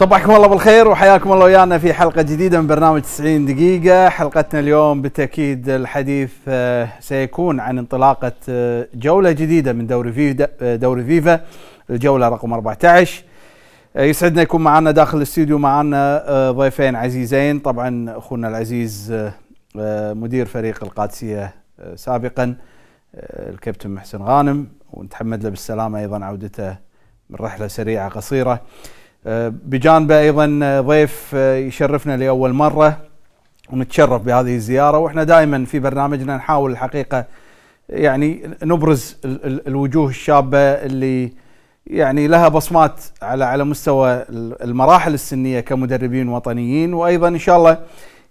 صباحكم الله بالخير وحياكم الله ويانا في حلقة جديدة من برنامج 90 دقيقة حلقتنا اليوم بالتأكيد الحديث آه، سيكون عن انطلاقة آه، جولة جديدة من دوري فيفا آه، دوري فيفا الجولة رقم 14 يسعدنا يكون معنا داخل الاستديو معنا ضيفين عزيزين طبعا اخونا العزيز مدير فريق القادسية سابقا الكابتن محسن غانم ونتحمد له بالسلامة ايضا عودته من رحلة سريعة قصيرة آه، بجانبه ايضا آه، ضيف آه، يشرفنا لاول مره ونتشرف بهذه الزياره واحنا دائما في برنامجنا نحاول الحقيقه يعني نبرز الوجوه الشابه اللي يعني لها بصمات على على مستوى المراحل السنيه كمدربين وطنيين وايضا ان شاء الله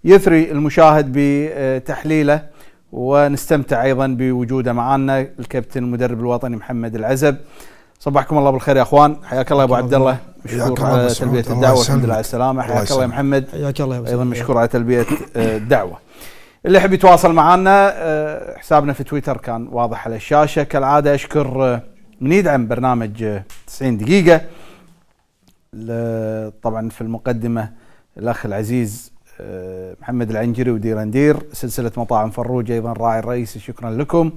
يثري المشاهد بتحليله ونستمتع ايضا بوجوده معنا الكابتن المدرب الوطني محمد العزب صبحكم الله بالخير يا اخوان حياك الله يا ابو عبد الله مشكور على تلبيه الدعوه الحمد لله على السلامه حياك الله يا محمد حياك الله ايضا مشكور على تلبيه آه، الدعوه اللي يحب يتواصل معنا آه، حسابنا في تويتر كان واضح على الشاشه كالعاده اشكر آه، من يدعم برنامج 90 دقيقه طبعا في المقدمه الاخ العزيز محمد العنجري وديرندير سلسله مطاعم فروج ايضا راعي الرئيسي شكرا لكم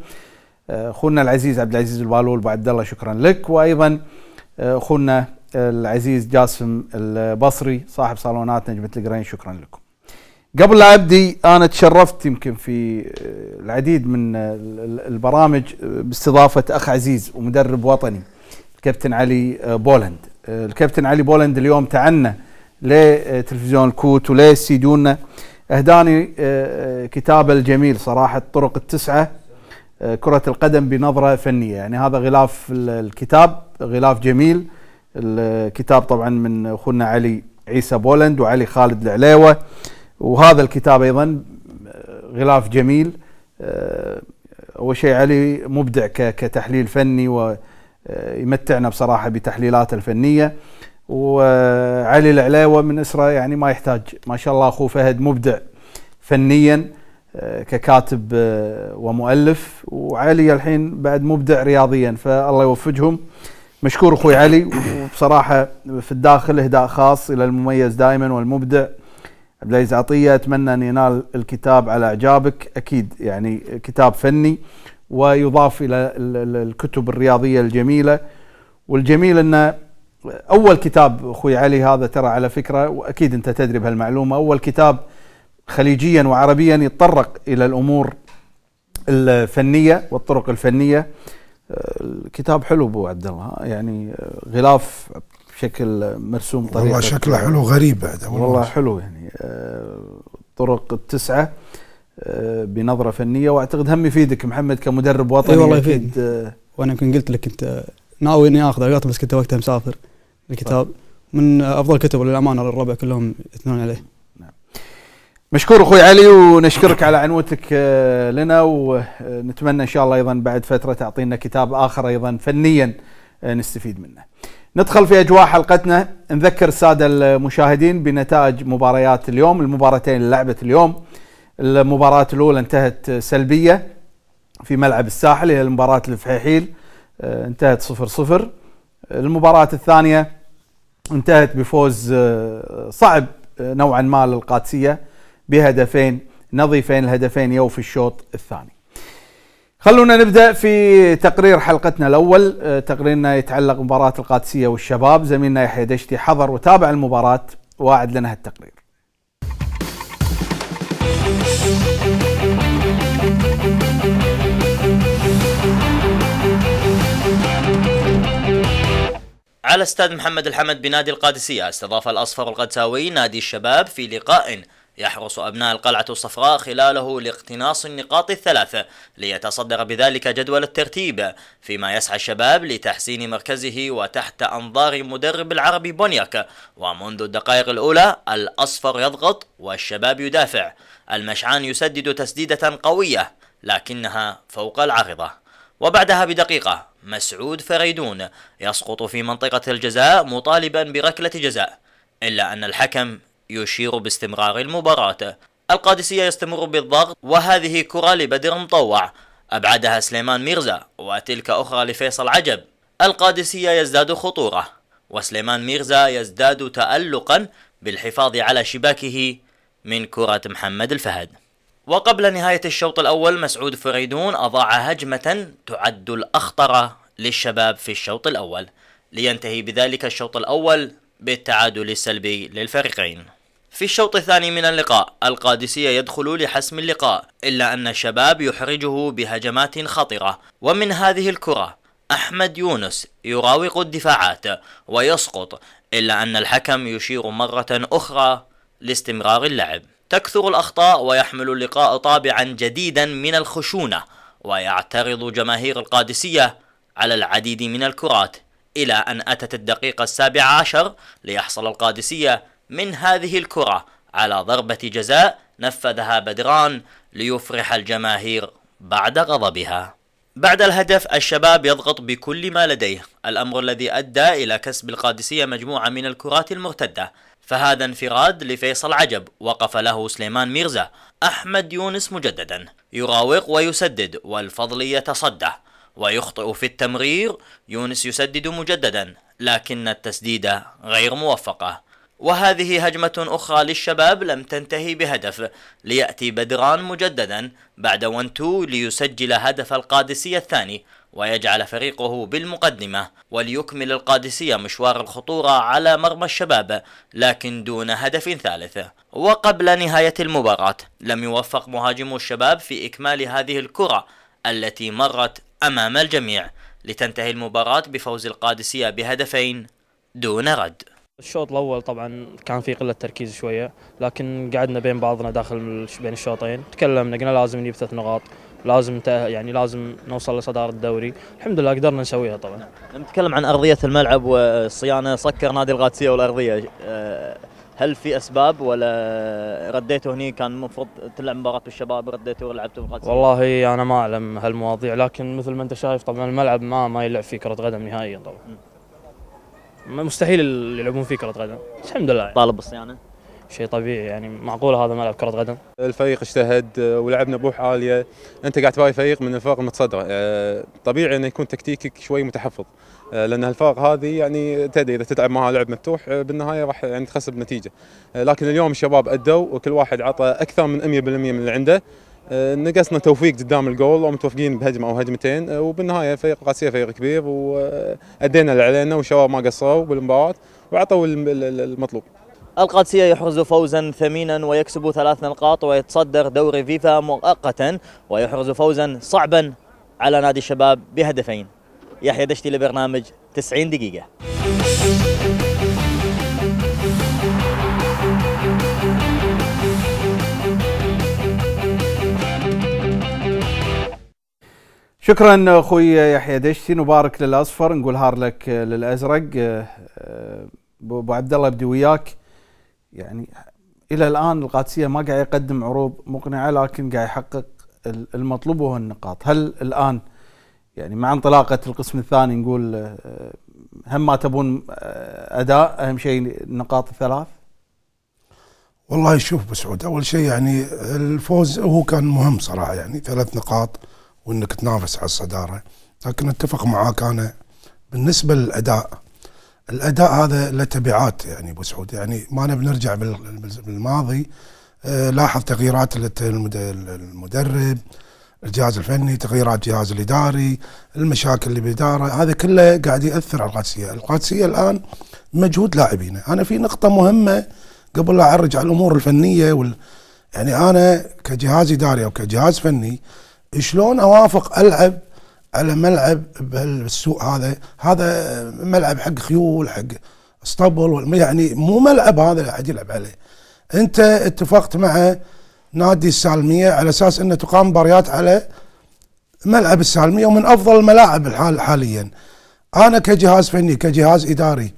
آه، اخونا العزيز عبد العزيز البالول ابو عبد الله شكرا لك وايضا آه، اخونا العزيز جاسم البصري صاحب صالونات نجمه القرين شكرا لكم. قبل لا ابدي انا تشرفت يمكن في آه، العديد من البرامج باستضافه اخ عزيز ومدرب وطني الكابتن علي بولند. الكابتن علي بولند اليوم تعنى لتلفزيون الكوت ولسيدونا اهداني كتابه الجميل صراحه الطرق التسعه آه، كرة القدم بنظرة فنية يعني هذا غلاف الكتاب غلاف جميل الكتاب طبعا من أخونا علي عيسى بولند وعلي خالد العليوة وهذا الكتاب أيضا آه، غلاف جميل آه، أول شيء علي مبدع كتحليل فني ويمتعنا بصراحة بتحليلاته الفنية وعلي العليوة من أسرة يعني ما يحتاج ما شاء الله أخو فهد مبدع فنياً آه، ككاتب آه، ومؤلف وعلي الحين بعد مبدع رياضيا فالله يوفقهم مشكور اخوي علي وبصراحه في الداخل اهداء خاص الى المميز دائما والمبدع عبد العزيز عطيه اتمنى ان ينال الكتاب على اعجابك اكيد يعني كتاب فني ويضاف الى الكتب الرياضيه الجميله والجميل انه اول كتاب اخوي علي هذا ترى على فكره واكيد انت تدري بهالمعلومه اول كتاب خليجيا وعربيا يتطرق إلى الأمور الفنية والطرق الفنية الكتاب حلو أبو عبد الله يعني غلاف بشكل مرسوم طريقة والله شكله حلو غريب بعد والله حلو يعني آه، طرق التسعة آه، بنظرة فنية وأعتقد هم يفيدك محمد كمدرب وطني أي والله يفيد آه، وأنا يمكن قلت لك أنت ناوي إني آخذ أوقات بس كنت وقتها مسافر الكتاب طيب. من أفضل كتب للأمانة للربع كلهم يثنون عليه مشكور اخوي علي ونشكرك على عنوتك آه، لنا ونتمنى آه، ان شاء الله ايضا بعد فتره تعطينا كتاب اخر ايضا فنيا آه، نستفيد منه. ندخل في اجواء حلقتنا نذكر الساده المشاهدين بنتائج مباريات اليوم المباراتين اللي لعبت اليوم المباراه الاولى انتهت سلبيه في ملعب الساحل هي المباراه الفحيحيل انتهت 0 0 المباراه الثانيه انتهت بفوز صعب نوعا ما للقادسيه بهدفين نظيفين الهدفين يو في الشوط الثاني خلونا نبدا في تقرير حلقتنا الاول آه، تقريرنا يتعلق بمباراه القادسيه والشباب زميلنا يحيى دشتي حضر وتابع المباراه واعد لنا هالتقرير على استاد محمد الحمد بنادي القادسيه استضاف الاصفر القدساوي نادي الشباب في لقاء يحرص أبناء القلعة الصفراء خلاله لاقتناص النقاط الثلاثة ليتصدر بذلك جدول الترتيب فيما يسعى الشباب لتحسين مركزه وتحت أنظار مدرب العربي بونياك ومنذ الدقائق الأولى الأصفر يضغط والشباب يدافع المشعان يسدد تسديدة قوية لكنها فوق العارضة وبعدها بدقيقة مسعود فريدون يسقط في منطقة الجزاء مطالبا بركلة جزاء إلا أن الحكم يشير باستمرار المباراة القادسية يستمر بالضغط وهذه كرة لبدر مطوع أبعدها سليمان ميرزا وتلك أخرى لفيصل عجب القادسية يزداد خطورة وسليمان ميرزا يزداد تألقا بالحفاظ على شباكه من كرة محمد الفهد وقبل نهاية الشوط الأول مسعود فريدون أضاع هجمة تعد الأخطر للشباب في الشوط الأول لينتهي بذلك الشوط الأول بالتعادل السلبي للفريقين في الشوط الثاني من اللقاء القادسية يدخل لحسم اللقاء إلا أن الشباب يحرجه بهجمات خطرة ومن هذه الكرة أحمد يونس يراوغ الدفاعات ويسقط إلا أن الحكم يشير مرة أخرى لاستمرار اللعب تكثر الأخطاء ويحمل اللقاء طابعا جديدا من الخشونة ويعترض جماهير القادسية على العديد من الكرات إلى أن أتت الدقيقة السابعة عشر ليحصل القادسية من هذه الكرة على ضربة جزاء نفذها بدران ليفرح الجماهير بعد غضبها بعد الهدف الشباب يضغط بكل ما لديه الأمر الذي أدى إلى كسب القادسية مجموعة من الكرات المرتدة فهذا انفراد لفيصل عجب وقف له سليمان ميرزا أحمد يونس مجددا يراوغ ويسدد والفضل يتصدى ويخطئ في التمرير يونس يسدد مجددا لكن التسديدة غير موفقة وهذه هجمة أخرى للشباب لم تنتهي بهدف ليأتي بدران مجددا بعد 1 2 ليسجل هدف القادسية الثاني ويجعل فريقه بالمقدمة وليكمل القادسية مشوار الخطورة على مرمى الشباب لكن دون هدف ثالث وقبل نهاية المباراة لم يوفق مهاجم الشباب في إكمال هذه الكرة التي مرت أمام الجميع لتنتهي المباراة بفوز القادسية بهدفين دون رد الشوط الاول طبعا كان في قله تركيز شويه لكن قعدنا بين بعضنا داخل بين الشوطين تكلمنا قلنا لازم نجيب ثلاث نقاط لازم يعني لازم نوصل لصداره الدوري الحمد لله قدرنا نسويها طبعا نعم. نعم، نتكلم عن ارضيه الملعب والصيانه سكر نادي القادسيه والارضيه آه، هل في اسباب ولا رديته هني كان المفروض تلعب مباراه بالشباب رديته ولعبته مباراه والله انا ما اعلم هالمواضيع لكن مثل ما انت شايف طبعا الملعب ما ما يلعب فيه كره قدم نهائيا طبعا مستحيل يلعبون فيه كره قدم الحمد لله يعني. طالب بالصيانه شيء طبيعي يعني معقول هذا ملعب كره قدم الفريق اجتهد ولعبنا بروح عاليه انت قاعد تباري فريق من الفرق المتصدره آه، طبيعي انه يكون تكتيكك شوي متحفظ آه، لان الفرق هذه يعني تدري اذا تتعب معها لعب مفتوح آه، بالنهايه راح يعني تخسر بنتيجه آه، لكن اليوم الشباب ادوا وكل واحد عطى اكثر من 100% من اللي عنده نقصنا توفيق قدام الجول ومتوفقين بهجمه او هجمتين وبالنهايه فريق قاسيه فريق كبير وادينا اللي علينا والشباب ما قصروا بالمباراه وعطوا المطلوب. القادسية يحرز فوزا ثمينا ويكسب ثلاث نقاط ويتصدر دوري فيفا مؤقتا ويحرز فوزا صعبا على نادي الشباب بهدفين يحيى دشتي لبرنامج 90 دقيقة شكرا اخوي يحيى دشتي نبارك للاصفر نقول هار لك للازرق آه، ابو عبد الله ابدي وياك يعني الى الان القادسيه ما قاعد يقدم عروض مقنعه لكن قاعد يحقق المطلوب وهو النقاط هل الان يعني مع انطلاقه القسم الثاني نقول آه، هم ما تبون آه، اداء اهم شيء النقاط الثلاث والله شوف بسعود اول شيء يعني الفوز هو كان مهم صراحه يعني ثلاث نقاط وانك تنافس على الصداره لكن اتفق معاك انا بالنسبه للاداء الاداء هذا له تبعات يعني بسعود سعود يعني ما نبي نرجع بالماضي آه، لاحظ تغييرات المدرب الجهاز الفني تغييرات الجهاز الاداري المشاكل اللي بالاداره هذا كله قاعد ياثر على القادسيه القادسيه الان مجهود لاعبينه انا في نقطه مهمه قبل لا اعرج على الامور الفنيه وال... يعني انا كجهاز اداري او كجهاز فني شلون اوافق العب على ملعب بهالسوء هذا هذا ملعب حق خيول حق اسطبل يعني مو ملعب هذا احد يلعب عليه انت اتفقت مع نادي السالميه على اساس انه تقام مباريات على ملعب السالميه ومن افضل الملاعب الحال حاليا. انا كجهاز فني كجهاز اداري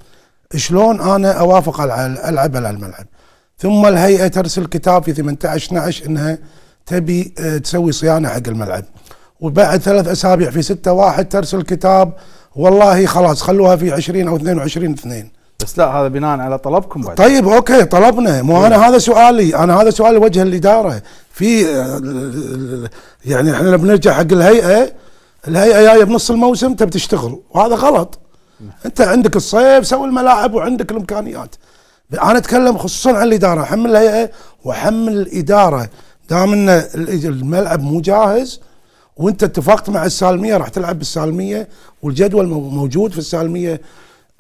شلون انا اوافق العب على الملعب؟ ثم الهيئه ترسل كتاب في 18 12 انها تبي آه، تسوي صيانه حق الملعب. وبعد ثلاث اسابيع في 6 1 ترسل كتاب والله خلاص خلوها في 20 او 22 2 بس لا هذا بناء على طلبكم بعد. طيب اوكي طلبنا مو انا هذا سؤالي انا هذا سؤالي وجه الاداره في آه، يعني احنا بنرجع حق الهيئه الهيئه جايه بنص الموسم تبي تشتغل وهذا غلط انت عندك الصيف سوي الملاعب وعندك الامكانيات انا اتكلم خصوصا عن الاداره حمل الهيئه وحمل الاداره دام ان الملعب مو جاهز وانت اتفقت مع السالميه راح تلعب بالسالميه والجدول موجود في السالميه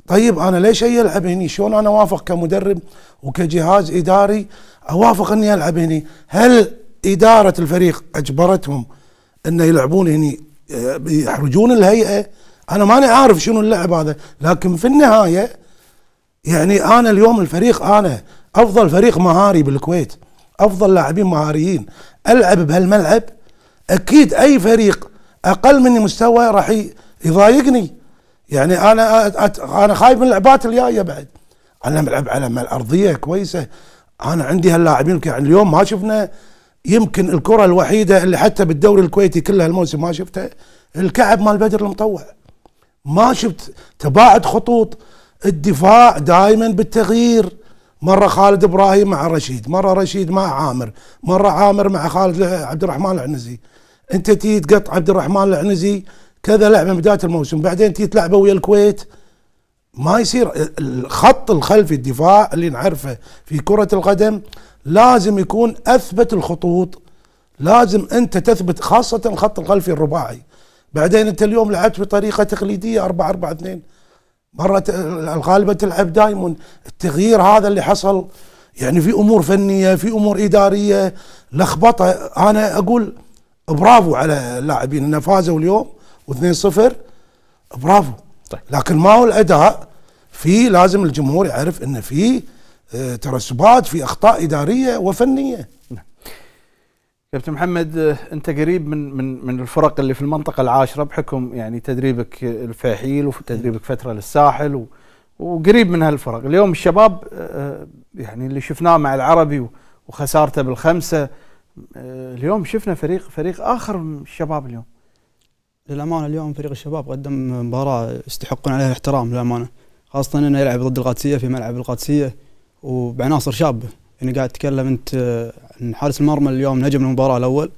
طيب انا ليش اجي العب هني؟ شلون انا اوافق كمدرب وكجهاز اداري اوافق اني العب هني؟ هل اداره الفريق اجبرتهم انه يلعبون هني آه، يحرجون الهيئه؟ انا ماني عارف شنو اللعب هذا، لكن في النهايه يعني انا اليوم الفريق انا افضل فريق مهاري بالكويت، افضل لاعبين مهاريين، العب بهالملعب اكيد اي فريق اقل مني مستوى راح يضايقني. يعني انا انا خايف من اللعبات الجايه بعد انا بلعب على ارضيه كويسه انا عندي هاللاعبين يعني اليوم ما شفنا يمكن الكره الوحيده اللي حتى بالدوري الكويتي كلها الموسم ما شفتها الكعب مال بدر المطوع ما شفت تباعد خطوط الدفاع دائما بالتغيير مرة خالد ابراهيم مع رشيد، مرة رشيد مع عامر، مرة عامر مع خالد عبد الرحمن العنزي. انت تيجي تقطع عبد الرحمن العنزي كذا لعبه من بدايه الموسم بعدين تيجي تلعبه ويا الكويت ما يصير الخط الخلفي الدفاع اللي نعرفه في كره القدم لازم يكون اثبت الخطوط لازم انت تثبت خاصه الخط الخلفي الرباعي بعدين انت اليوم لعبت بطريقه تقليديه 4 4 2 مره الغالبه تلعب دائما التغيير هذا اللي حصل يعني في امور فنيه في امور اداريه لخبطه انا اقول برافو على اللاعبين انه فازوا اليوم و2-0 برافو طيب. لكن ما هو الاداء في لازم الجمهور يعرف ان في آه، ترسبات في اخطاء اداريه وفنيه نعم. كابتن محمد آه، انت قريب من من من الفرق اللي في المنطقه العاشره بحكم يعني تدريبك الفاحيل وتدريبك فتره للساحل و وقريب من هالفرق اليوم الشباب آه، يعني اللي شفناه مع العربي وخسارته بالخمسه اليوم شفنا فريق فريق اخر من الشباب اليوم للامانه اليوم فريق الشباب قدم مباراه يستحقون عليها الاحترام للامانه خاصه انه يلعب ضد القادسيه في ملعب القادسيه وبعناصر شابه يعني قاعد تتكلم انت عن حارس المرمى اليوم نجم المباراه الاول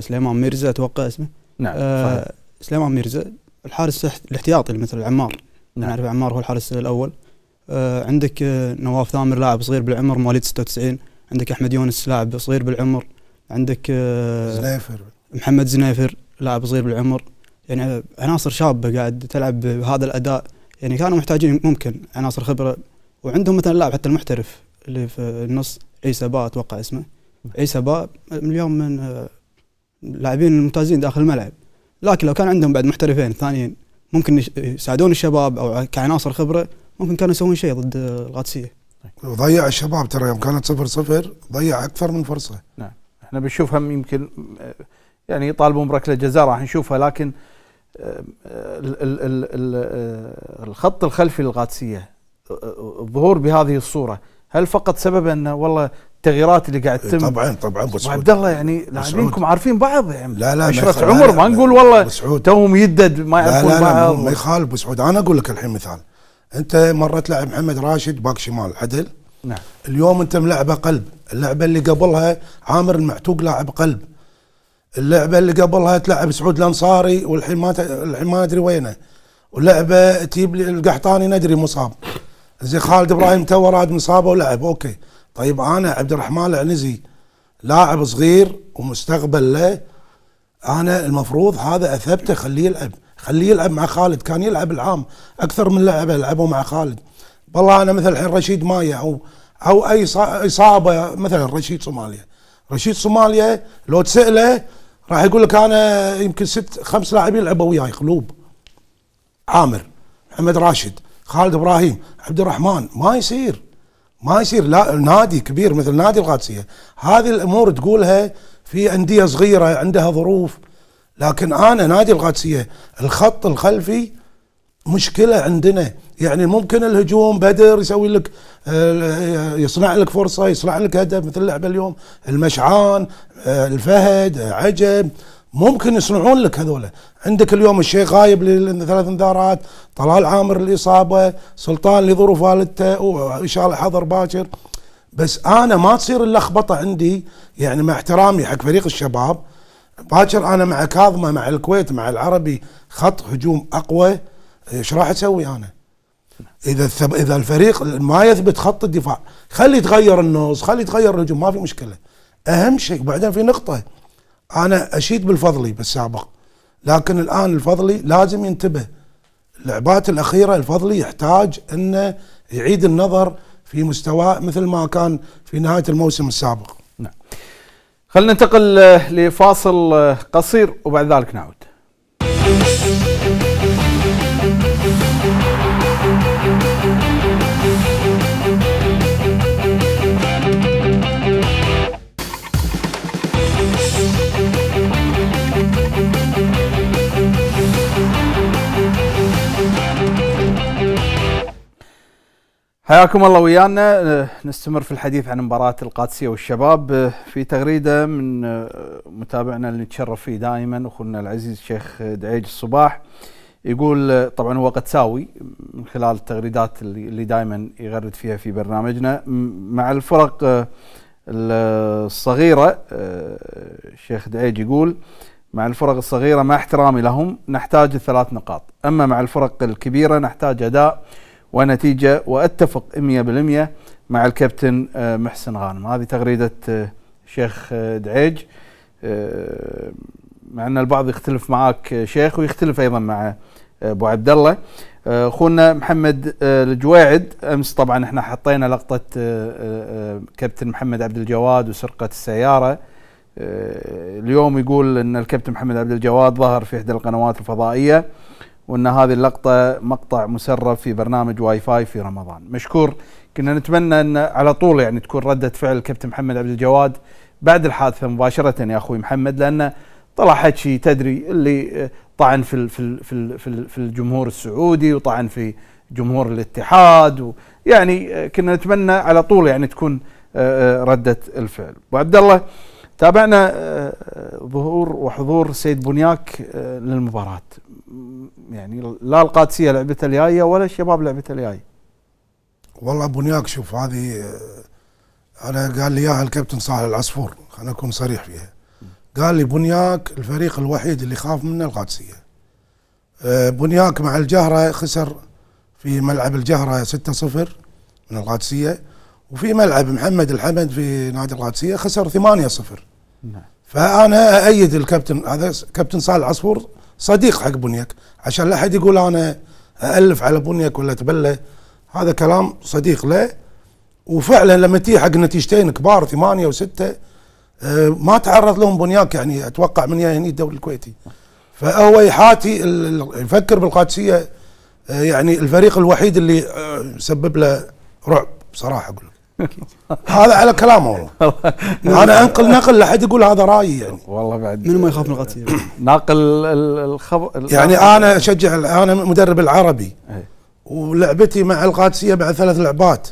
سليمان ميرزا اتوقع اسمه نعم آه سليمان ميرزا الحارس الاحتياطي مثل عمار نعم. نعرف عمار هو الحارس الاول آه عندك آه، نواف ثامر لاعب صغير بالعمر مواليد 96 عندك احمد يونس لاعب صغير بالعمر عندك آه زنيفر محمد زنيفر لاعب صغير بالعمر يعني عناصر شابه قاعد تلعب بهذا الاداء يعني كانوا محتاجين ممكن عناصر خبره وعندهم مثلا لاعب حتى المحترف اللي في النص عيسى با اتوقع اسمه عيسى با اليوم من اللاعبين الممتازين داخل الملعب لكن لو كان عندهم بعد محترفين ثانيين ممكن يساعدون الشباب او كعناصر خبره ممكن كانوا يسوون شيء ضد القادسيه وضيع الشباب ترى يوم كانت صفر صفر ضيع اكثر من فرصه نعم احنا بنشوف هم يمكن يعني يطالبون بركله جزاء راح نشوفها لكن آه، الخط الخلفي للقادسيه الظهور آه، آه، بهذه الصوره هل فقط سبب ان والله التغييرات اللي قاعد تتم طبعا طبعا ابو سعود عبد الله يعني لاعبينكم عارفين بعض يعني لا لا عشرة عمر ما نقول والله توهم يدد ما يعرفون لا لا بعض ما يخالف ابو سعود انا اقول لك الحين مثال انت مره لعب محمد راشد باك شمال عدل نعم اليوم انت ملعبه قلب اللعبه اللي قبلها عامر المعتوق لاعب قلب اللعبه اللي قبلها تلعب سعود الانصاري والحين ما الحين ما ادري وينه واللعبه تجيب لي القحطاني ندري مصاب زين خالد ابراهيم تو راد مصابه ولعب اوكي طيب انا عبد الرحمن العنزي لاعب صغير ومستقبل له انا المفروض هذا اثبته خليه يلعب خليه يلعب مع خالد كان يلعب العام اكثر من لعبه لعبوا مع خالد والله انا مثل الحين رشيد مايا او او اي اصابه مثلا رشيد صوماليا رشيد صوماليا لو تساله راح يقول لك انا يمكن ست خمس لاعبين لعبوا وياي قلوب عامر محمد راشد خالد ابراهيم عبد الرحمن ما يصير ما يصير لا نادي كبير مثل نادي القادسيه هذه الامور تقولها في انديه صغيره عندها ظروف لكن انا نادي القادسيه الخط الخلفي مشكله عندنا يعني ممكن الهجوم بدر يسوي لك آه، آه، يصنع لك فرصه يصنع لك هدف مثل لعبه اليوم المشعان آه، الفهد عجب ممكن يصنعون لك هذولا عندك اليوم الشيخ غايب لثلاث انذارات طلال عامر الاصابه سلطان لظروف والدته وان شاء الله حضر باكر بس انا ما تصير اللخبطه عندي يعني مع احترامي حق فريق الشباب باكر انا مع كاظمه مع الكويت مع العربي خط هجوم اقوى ايش راح اسوي انا؟ اذا الثب... اذا الفريق ما يثبت خط الدفاع خلي يتغير النص خلي يتغير الهجوم ما في مشكله اهم شيء بعدين في نقطه انا اشيد بالفضلي بالسابق لكن الان الفضلي لازم ينتبه اللعبات الاخيره الفضلي يحتاج انه يعيد النظر في مستواه مثل ما كان في نهايه الموسم السابق نعم خلينا ننتقل آه، لفاصل آه، قصير وبعد ذلك نعود حياكم الله ويانا آه، نستمر في الحديث عن مباراة القادسية والشباب آه، في تغريدة من آه، متابعنا اللي نتشرف فيه دائما اخونا العزيز الشيخ دعيج الصباح يقول طبعا هو قد ساوي من خلال التغريدات اللي دائما يغرد فيها في برنامجنا مع الفرق الصغيرة الشيخ دعيج يقول مع الفرق الصغيرة مع احترامي لهم نحتاج الثلاث نقاط أما مع الفرق الكبيرة نحتاج أداء ونتيجة وأتفق 100% مع الكابتن آه، محسن غانم هذه تغريدة آه، شيخ آه، دعيج مع أن البعض يختلف معك شيخ ويختلف أيضا مع أبو عبد الله أخونا محمد الجواعد أمس طبعا احنا حطينا لقطة كابتن محمد عبد الجواد وسرقة السيارة اليوم يقول أن الكابتن محمد عبد الجواد ظهر في إحدى القنوات الفضائية وان هذه اللقطه مقطع مسرب في برنامج واي فاي في رمضان مشكور كنا نتمنى ان على طول يعني تكون رده فعل الكابتن محمد عبد الجواد بعد الحادثه مباشره يا اخوي محمد لانه طلع حكي تدري اللي طعن في في في في الجمهور السعودي وطعن في جمهور الاتحاد ويعني كنا نتمنى على طول يعني تكون آه، آه، رده الفعل وعبد الله تابعنا آه، ظهور وحضور سيد بنياك آه، للمباراة يعني لا القادسية لعبته الجاية ولا الشباب لعبته الجاية والله بنياك شوف هذه آه، انا قال لي اياها الكابتن صالح العصفور خلنا اكون صريح فيها قال لي بنياك الفريق الوحيد اللي خاف منه القادسيه بنياك مع الجهره خسر في ملعب الجهره 6-0 من القادسيه وفي ملعب محمد الحمد في نادي القادسيه خسر 8-0 نعم فانا ايد الكابتن هذا كابتن صالح عصفور صديق حق بنيك عشان لا احد يقول انا الف على بنيك ولا تبلى هذا كلام صديق له وفعلا لما تي حق نتيجتين كبار ثمانيه وسته آه، ما تعرض لهم بنياك يعني اتوقع من هني يعني الدوري الكويتي فهو يحاتي يفكر بالقادسيه آه، يعني الفريق الوحيد اللي آه، سبب له رعب بصراحه اقول هذا على كلامه والله انا انقل نقل لحد يقول هذا رايي يعني والله بعد من ما يخاف من القتيل ناقل الخبر يعني انا اشجع انا مدرب العربي إيه. ولعبتي مع القادسيه بعد ثلاث لعبات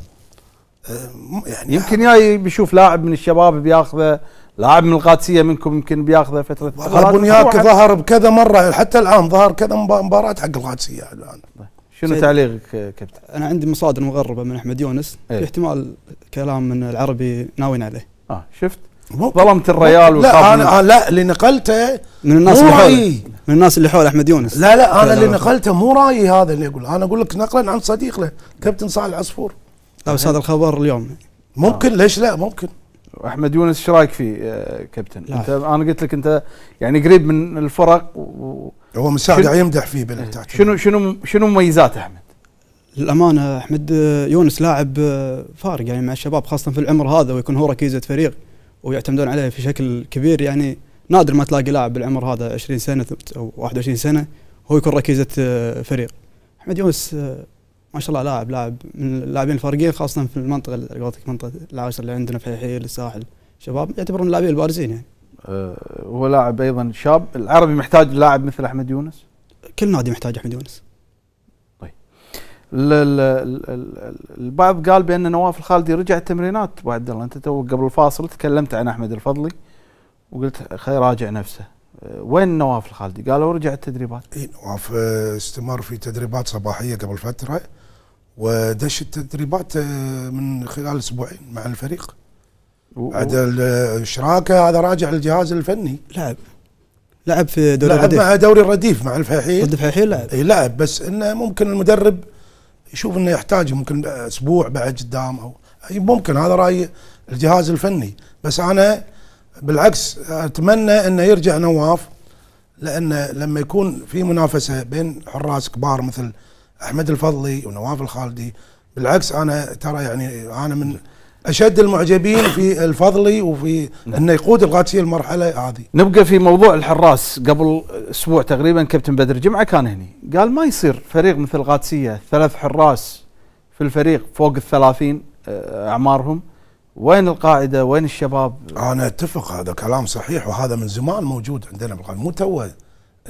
يعني يمكن جاي بيشوف لاعب من الشباب بياخذه لاعب من القادسيه منكم يمكن بياخذه فتره والله بنياك ظهر بكذا مره حتى الان ظهر كذا مباراه حق القادسيه الان طيب. شنو تعليقك كابتن؟ انا عندي مصادر مغربه من احمد يونس ايه؟ في احتمال كلام من العربي ناويين عليه اه شفت؟ ظلمت الريال لا انا آه، لا اللي نقلته من الناس اللي من الناس اللي حول احمد يونس لا لا انا اللي نقلته مو رايي هذا اللي اقول انا اقول لك نقلا عن صديق له كابتن صالح العصفور لا بس هذا الخبر اليوم ممكن آه. ليش لا ممكن احمد يونس ايش رايك فيه كابتن؟ انت انا قلت لك انت يعني قريب من الفرق و هو مساعد شن... يمدح فيه بالاتحاد إيه. شنو شنو شنو مميزاته احمد؟ للامانه احمد آه، يونس لاعب آه، فارق يعني مع الشباب خاصه في العمر هذا ويكون هو ركيزه فريق ويعتمدون عليه في شكل كبير يعني نادر ما تلاقي لاعب بالعمر هذا 20 سنه او 21 سنه هو يكون ركيزه آه، فريق. احمد يونس ما شاء الله لاعب لاعب من اللاعبين الفارقين خاصه في المنطقه اللي منطقه العاشر اللي عندنا في الحيل الساحل شباب يعتبرون اللاعبين البارزين يعني. آه، هو لاعب ايضا شاب العربي محتاج لاعب مثل احمد يونس كل نادي محتاج احمد يونس طيب البعض قال بان نواف الخالدي رجع التمرينات ابو عبد الله انت تو قبل الفاصل تكلمت عن احمد الفضلي وقلت خليه راجع نفسه آه، وين نواف الخالدي؟ قالوا رجع التدريبات. اي نواف آه، استمر في تدريبات صباحيه قبل فتره ودش التدريبات من خلال اسبوعين مع الفريق. بعد الشراكه هذا راجع للجهاز الفني لعب لعب في دوري لعب الرديف. مع دوري الرديف مع الفيحيل ضد الفيحيل لعب اي لعب بس انه ممكن المدرب يشوف انه يحتاج ممكن اسبوع بعد قدام او ممكن هذا راي الجهاز الفني بس انا بالعكس اتمنى انه يرجع نواف لان لما يكون في منافسه بين حراس كبار مثل احمد الفضلي ونواف الخالدي بالعكس انا ترى يعني انا من اشد المعجبين في الفضلي وفي نعم. انه يقود القادسيه المرحله هذه. نبقى في موضوع الحراس قبل اسبوع تقريبا كابتن بدر جمعه كان هنا قال ما يصير فريق مثل القادسيه ثلاث حراس في الفريق فوق الثلاثين آه، اعمارهم وين القاعده وين الشباب؟ انا اتفق هذا كلام صحيح وهذا من زمان موجود عندنا بالقاعده مو تو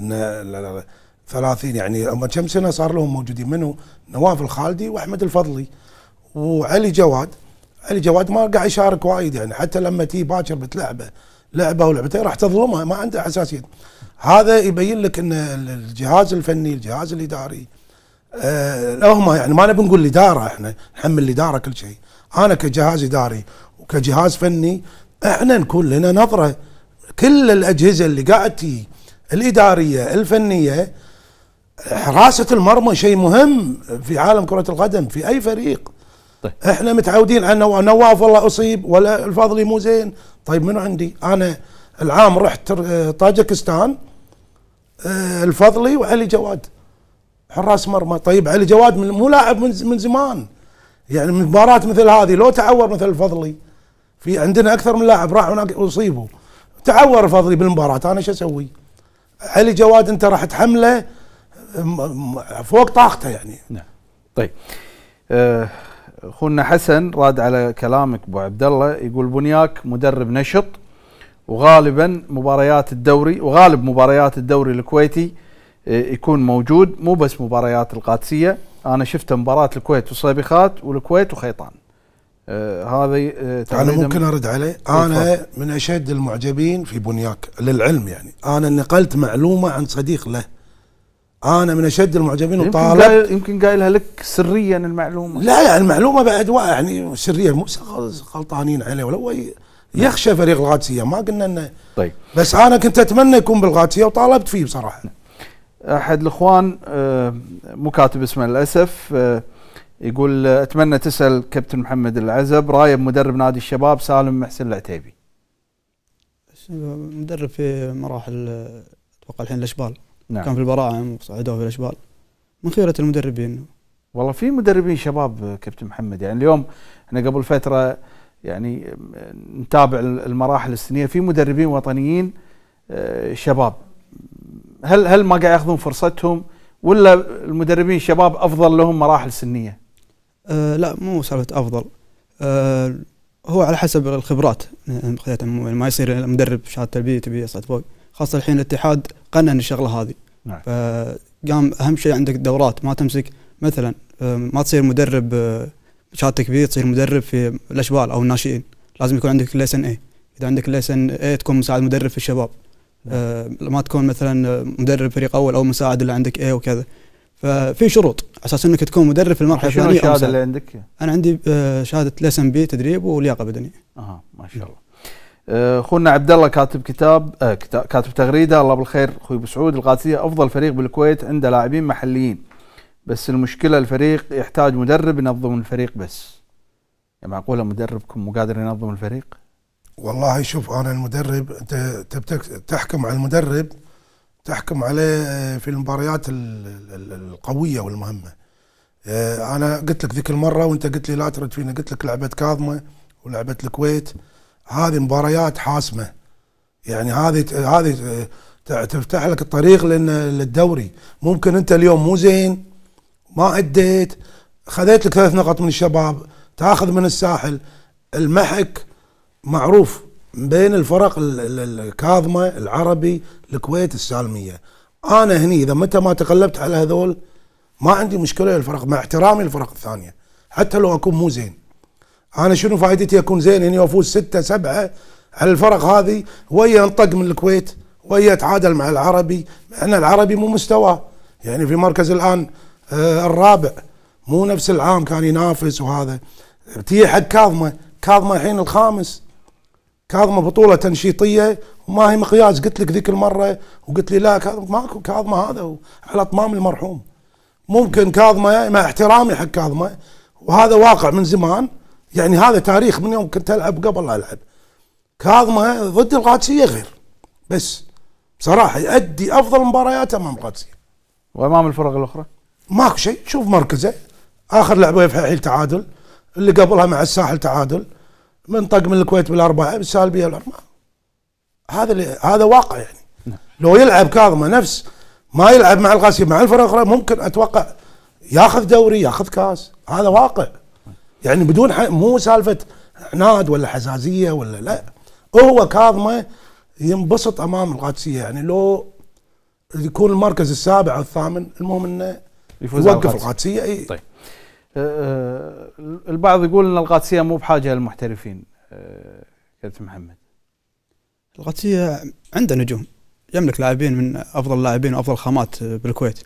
ان 30 يعني هم كم سنه صار لهم موجودين منه نواف الخالدي واحمد الفضلي وعلي جواد علي جواد ما قاعد يشارك وايد يعني حتى لما تي باكر بتلعبه لعبه ولعبتين راح تظلمها ما عنده حساسيه هذا يبين لك ان الجهاز الفني الجهاز الاداري آه هم يعني ما نبي نقول الاداره احنا نحمل الاداره كل شيء انا كجهاز اداري وكجهاز فني احنا نكون لنا نظره كل الاجهزه اللي قاعد الاداريه الفنيه حراسه المرمى شيء مهم في عالم كره القدم في اي فريق طيب. احنا متعودين على نواف والله اصيب ولا الفاضلي مو زين طيب منو عندي انا العام رحت آه، طاجكستان آه، الفضلي وعلي جواد حراس مرمى طيب علي جواد من مو لاعب من زمان يعني مباراه مثل هذه لو تعور مثل الفضلي في عندنا اكثر من لاعب راح هناك اصيبوا تعور الفضلي بالمباراه انا شو اسوي؟ علي جواد انت راح تحمله فوق طاقته يعني نعم طيب أه اخونا حسن راد على كلامك ابو عبد الله يقول بنياك مدرب نشط وغالبا مباريات الدوري وغالب مباريات الدوري الكويتي آه، يكون موجود مو بس مباريات القادسيه انا شفت مباراه الكويت والصيبخات والكويت وخيطان آه هذه آه، انا ممكن ارد عليه إيه، انا من اشد المعجبين في بنياك للعلم يعني انا نقلت معلومه عن صديق له انا من اشد المعجبين وطالب قايل يمكن قايلها لك سريا المعلومه لا لا المعلومه بعد يعني سريه مو غلطانين عليه ولا نعم. يخشى فريق القادسيه ما قلنا انه طيب بس انا كنت اتمنى يكون بالقادسيه وطالبت فيه بصراحه نعم. احد الاخوان آه، مو كاتب اسمه للاسف آه، يقول اتمنى تسال كابتن محمد العزب رايه بمدرب نادي الشباب سالم محسن العتيبي مدرب في مراحل اتوقع الحين الاشبال نعم. كان في البراعم وصعدوه في الاشبال من خيره المدربين والله في مدربين شباب كابتن محمد يعني اليوم احنا قبل فتره يعني نتابع المراحل السنيه في مدربين وطنيين آه، شباب هل هل ما قاعد ياخذون فرصتهم ولا المدربين الشباب افضل لهم مراحل سنيه؟ أه لا مو سالفه افضل أه هو على حسب الخبرات يعني ما يصير المدرب شهاده تربيه تبي يصعد فوق خاصه الحين الاتحاد قنن الشغله هذه نعم. فقام اهم شيء عندك دورات ما تمسك مثلا آه، ما تصير مدرب آه، شهادتك كبير تصير مدرب في الاشبال او الناشئين لازم يكون عندك ليسن اي اذا عندك ليسن اي تكون مساعد مدرب في الشباب نعم. آه، ما تكون مثلا مدرب فريق اول او مساعد اللي عندك اي وكذا ففي شروط على اساس انك تكون مدرب في المرحله الثانيه شنو الشهاده اللي عندك؟ انا عندي شهاده ليسن بي تدريب ولياقه بدنيه. اها ما شاء الله. آه، اخونا عبد الله كاتب كتاب آه، كاتب تغريده الله بالخير اخوي ابو سعود القادسيه افضل فريق بالكويت عنده لاعبين محليين بس المشكله الفريق يحتاج مدرب ينظم الفريق بس يعني معقوله مدربكم مو قادر ينظم الفريق؟ والله شوف انا المدرب انت تحكم على المدرب تحكم عليه آه، في المباريات القويه والمهمه. انا قلت لك ذيك المره وانت قلت لي لا ترد فينا قلت لك لعبه كاظمه ولعبه الكويت هذه مباريات حاسمه يعني هذه هذه تفتح لك الطريق للدوري ممكن انت اليوم مو زين ما اديت خذيت لك ثلاث نقط من الشباب تاخذ من الساحل المحك معروف بين الفرق الكاظمه العربي الكويت السالميه انا هني اذا متى ما تقلبت على هذول ما عندي مشكله للفرق مع احترامي للفرق الثانيه حتى لو اكون مو زين انا شنو فائدتي اكون زين اني افوز ستة سبعة على الفرق هذه ويا انطق من الكويت ويا تعادل مع العربي احنا العربي مو مستواه يعني في مركز الان آه الرابع مو نفس العام كان ينافس وهذا تيجي حق كاظمه كاظمه الحين الخامس كاظمه بطوله تنشيطيه وما هي مقياس قلت لك ذيك المره وقلت لي لا كاظمه ماكو كاظمه هذا على اطمام المرحوم ممكن كاظمه مع احترامي حق كاظمه وهذا واقع من زمان يعني هذا تاريخ من يوم كنت العب قبل لا العب كاظمه ضد القادسيه غير بس بصراحه يؤدي افضل مبارياته امام القادسيه وامام الفرق الاخرى ماكو شيء شوف مركزه اخر لعبه في حيل تعادل اللي قبلها مع الساحل تعادل من طق من الكويت بالاربعه بالسالبيه الاربعه هذا اللي هذا واقع يعني نعم. لو يلعب كاظمه نفس ما يلعب مع القاسي مع الفرق الاخرى ممكن اتوقع ياخذ دوري ياخذ كاس هذا واقع يعني بدون حق مو سالفه عناد ولا حزازيه ولا لا هو كاظمه ينبسط امام القادسيه يعني لو يكون المركز السابع او الثامن المهم انه يفوز يوقف القادسيه اي طيب أه،, أه البعض يقول ان القادسيه مو بحاجه للمحترفين أه كابتن محمد القادسيه عنده نجوم يملك لاعبين من افضل اللاعبين وافضل الخامات بالكويت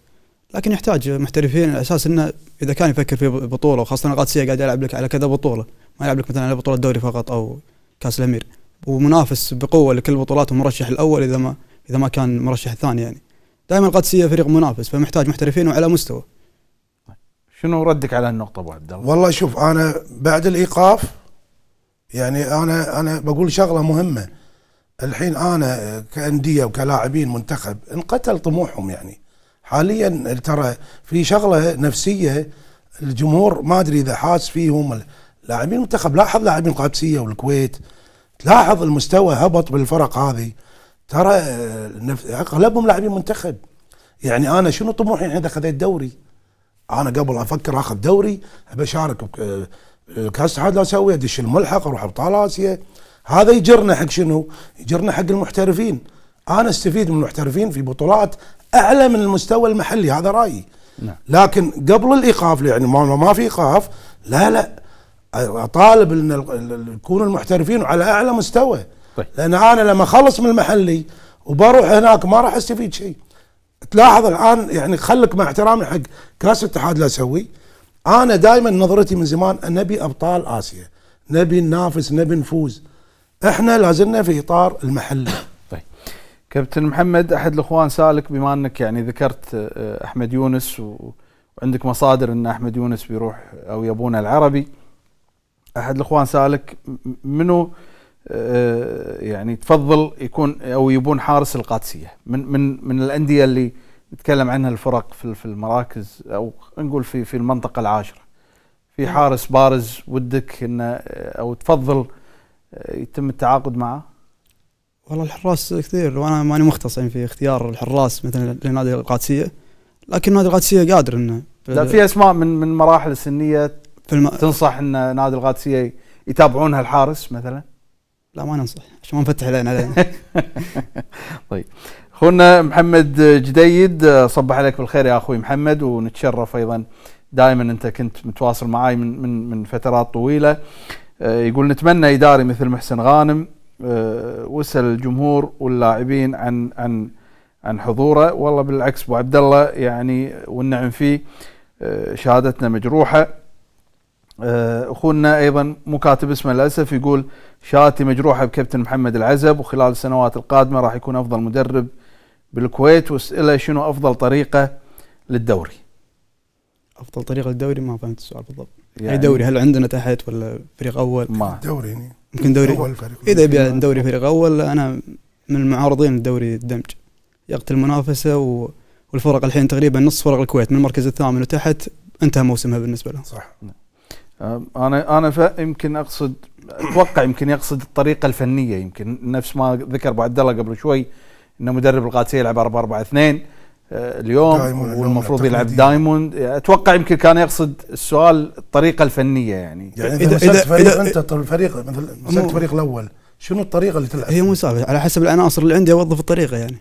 لكن يحتاج محترفين على اساس انه اذا كان يفكر في بطوله وخاصه القادسيه قاعد يلعب لك على كذا بطوله ما يلعب لك مثلا على بطوله الدوري فقط او كاس الامير ومنافس بقوه لكل البطولات ومرشح الاول اذا ما اذا ما كان مرشح الثاني يعني دائما القادسيه فريق منافس فمحتاج محترفين وعلى مستوى شنو ردك على النقطه ابو عبد الله والله شوف انا بعد الايقاف يعني انا انا بقول شغله مهمه الحين انا كانديه وكلاعبين منتخب انقتل طموحهم يعني حاليا ترى في شغله نفسيه الجمهور ما ادري اذا حاس فيهم لاعبين المنتخب لاحظ لاعبين القادسيه والكويت تلاحظ المستوى هبط بالفرق هذه ترى اغلبهم لاعبين منتخب يعني انا شنو طموحي الحين اذا خذيت دوري انا قبل افكر اخذ دوري بشارك آه، كاس الاتحاد اسوي ادش الملحق اروح ابطال اسيا هذا يجرنا حق شنو؟ يجرنا حق المحترفين انا استفيد من المحترفين في بطولات اعلى من المستوى المحلي هذا رايي نعم. لكن قبل الايقاف يعني ما, ما في ايقاف لا لا اطالب ان يكونوا المحترفين على اعلى مستوى طيب. لان انا لما اخلص من المحلي وبروح هناك ما راح استفيد شيء تلاحظ الان يعني خلك مع احترامي حق كاس الاتحاد لا اسوي انا دائما نظرتي من زمان نبي ابطال اسيا نبي ننافس نبي نفوز احنا لازلنا في اطار المحلي كابتن محمد احد الاخوان سالك بما انك يعني ذكرت آه، احمد يونس وعندك مصادر ان احمد يونس بيروح او يبونه العربي احد الاخوان سالك منو آه، يعني تفضل يكون او يبون حارس القادسيه من من من الانديه اللي نتكلم عنها الفرق في المراكز او نقول في في المنطقه العاشره في نعم. حارس بارز ودك انه آه، او تفضل يتم التعاقد معه والله الحراس كثير وانا ماني مختص يعني في اختيار الحراس مثلا لنادي القادسيه لكن نادي القادسيه قادر انه لا في اسماء من من مراحل السنيه في الم... تنصح ان نادي القادسيه يتابعونها الحارس مثلا؟ لا ما ننصح عشان ما نفتح العين علينا طيب اخونا محمد جديد صبح عليك بالخير يا اخوي محمد ونتشرف ايضا دائما انت كنت متواصل معاي من من من فترات طويله آه، يقول نتمنى اداري مثل محسن غانم آه، وسل الجمهور واللاعبين عن عن عن حضوره والله بالعكس ابو عبد الله يعني والنعم فيه آه، شهادتنا مجروحه آه، اخونا ايضا مو كاتب اسمه للاسف يقول شهادتي مجروحه بكابتن محمد العزب وخلال السنوات القادمه راح يكون افضل مدرب بالكويت واساله شنو افضل طريقه للدوري؟ افضل طريقه للدوري ما فهمت السؤال بالضبط يعني اي دوري هل عندنا تحت ولا فريق اول؟ ما دوري يعني يمكن دوري اول فريق اذا يبي دوري فريق اول انا من المعارضين لدوري الدمج يقتل المنافسه و... والفرق الحين تقريبا نص فرق الكويت من المركز الثامن وتحت انتهى موسمها بالنسبه لهم صح نعم. انا انا يمكن اقصد اتوقع يمكن يقصد الطريقه الفنيه يمكن نفس ما ذكر ابو عبد الله قبل شوي ان مدرب القادسيه يلعب 4 4 2 آه، اليوم والمفروض يلعب دايموند اتوقع يمكن كان يقصد السؤال الطريقه الفنيه يعني يعني اذا اذا, فريق إذا انت الفريق مثل مسكت الفريق الاول شنو الطريقه اللي تلعب هي مو سالفه على حسب العناصر اللي عندي اوظف الطريقه يعني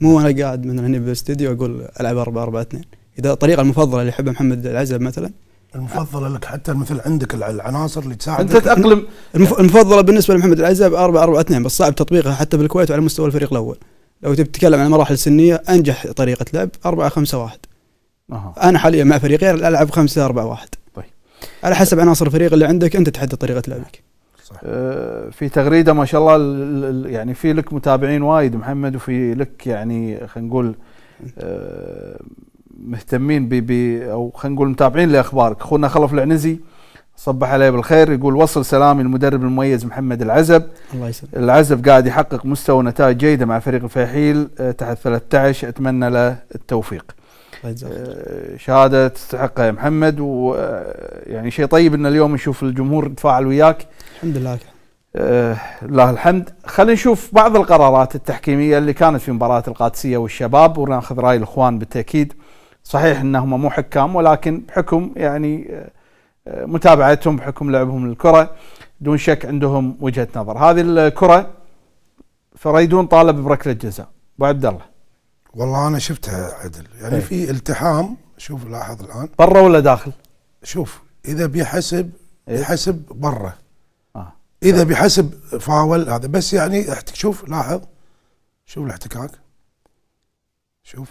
مو انا قاعد مثلا هنا بالاستديو اقول العب 4 4 2 اذا الطريقه المفضله اللي يحبها محمد العزب مثلا المفضله لك حتى مثل عندك العناصر اللي تساعدك انت تاقلم المفضله بالنسبه لمحمد العزب 4 4 2 بس صعب تطبيقها حتى بالكويت وعلى مستوى الفريق الاول لو تبي تتكلم عن مراحل سنيه انجح طريقه لعب 4 5 1 أه. انا حاليا مع فريقي العب 5 4 1 طيب على حسب عناصر الفريق اللي عندك انت تحدد طريقه لعبك صح. أه في تغريده ما شاء الله يعني في لك متابعين وايد محمد وفي لك يعني خلينا نقول أه مهتمين ب او خلينا نقول متابعين لاخبارك اخونا خلف العنزي صبح عليه بالخير يقول وصل سلامي المدرب المميز محمد العزب الله يسلمك العزب قاعد يحقق مستوى ونتائج جيده مع فريق الفيحيل آه، تحت 13 اتمنى له التوفيق آه، شهاده تستحقها يا محمد ويعني آه، شيء طيب ان اليوم نشوف الجمهور تفاعل وياك الحمد لله آه الله الحمد خلينا نشوف بعض القرارات التحكيميه اللي كانت في مباراه القادسيه والشباب وناخذ راي الاخوان بالتاكيد صحيح انهم مو حكام ولكن بحكم يعني آه متابعتهم بحكم لعبهم للكره دون شك عندهم وجهه نظر هذه الكره فريدون طالب بركله جزاء ابو عبد الله والله انا شفتها عدل يعني إيه. في التحام شوف لاحظ الان برا ولا داخل شوف اذا بيحسب يحسب إيه. بيحسب برا آه. اذا بيحسب فاول هذا بس يعني شوف لاحظ شوف الاحتكاك شوف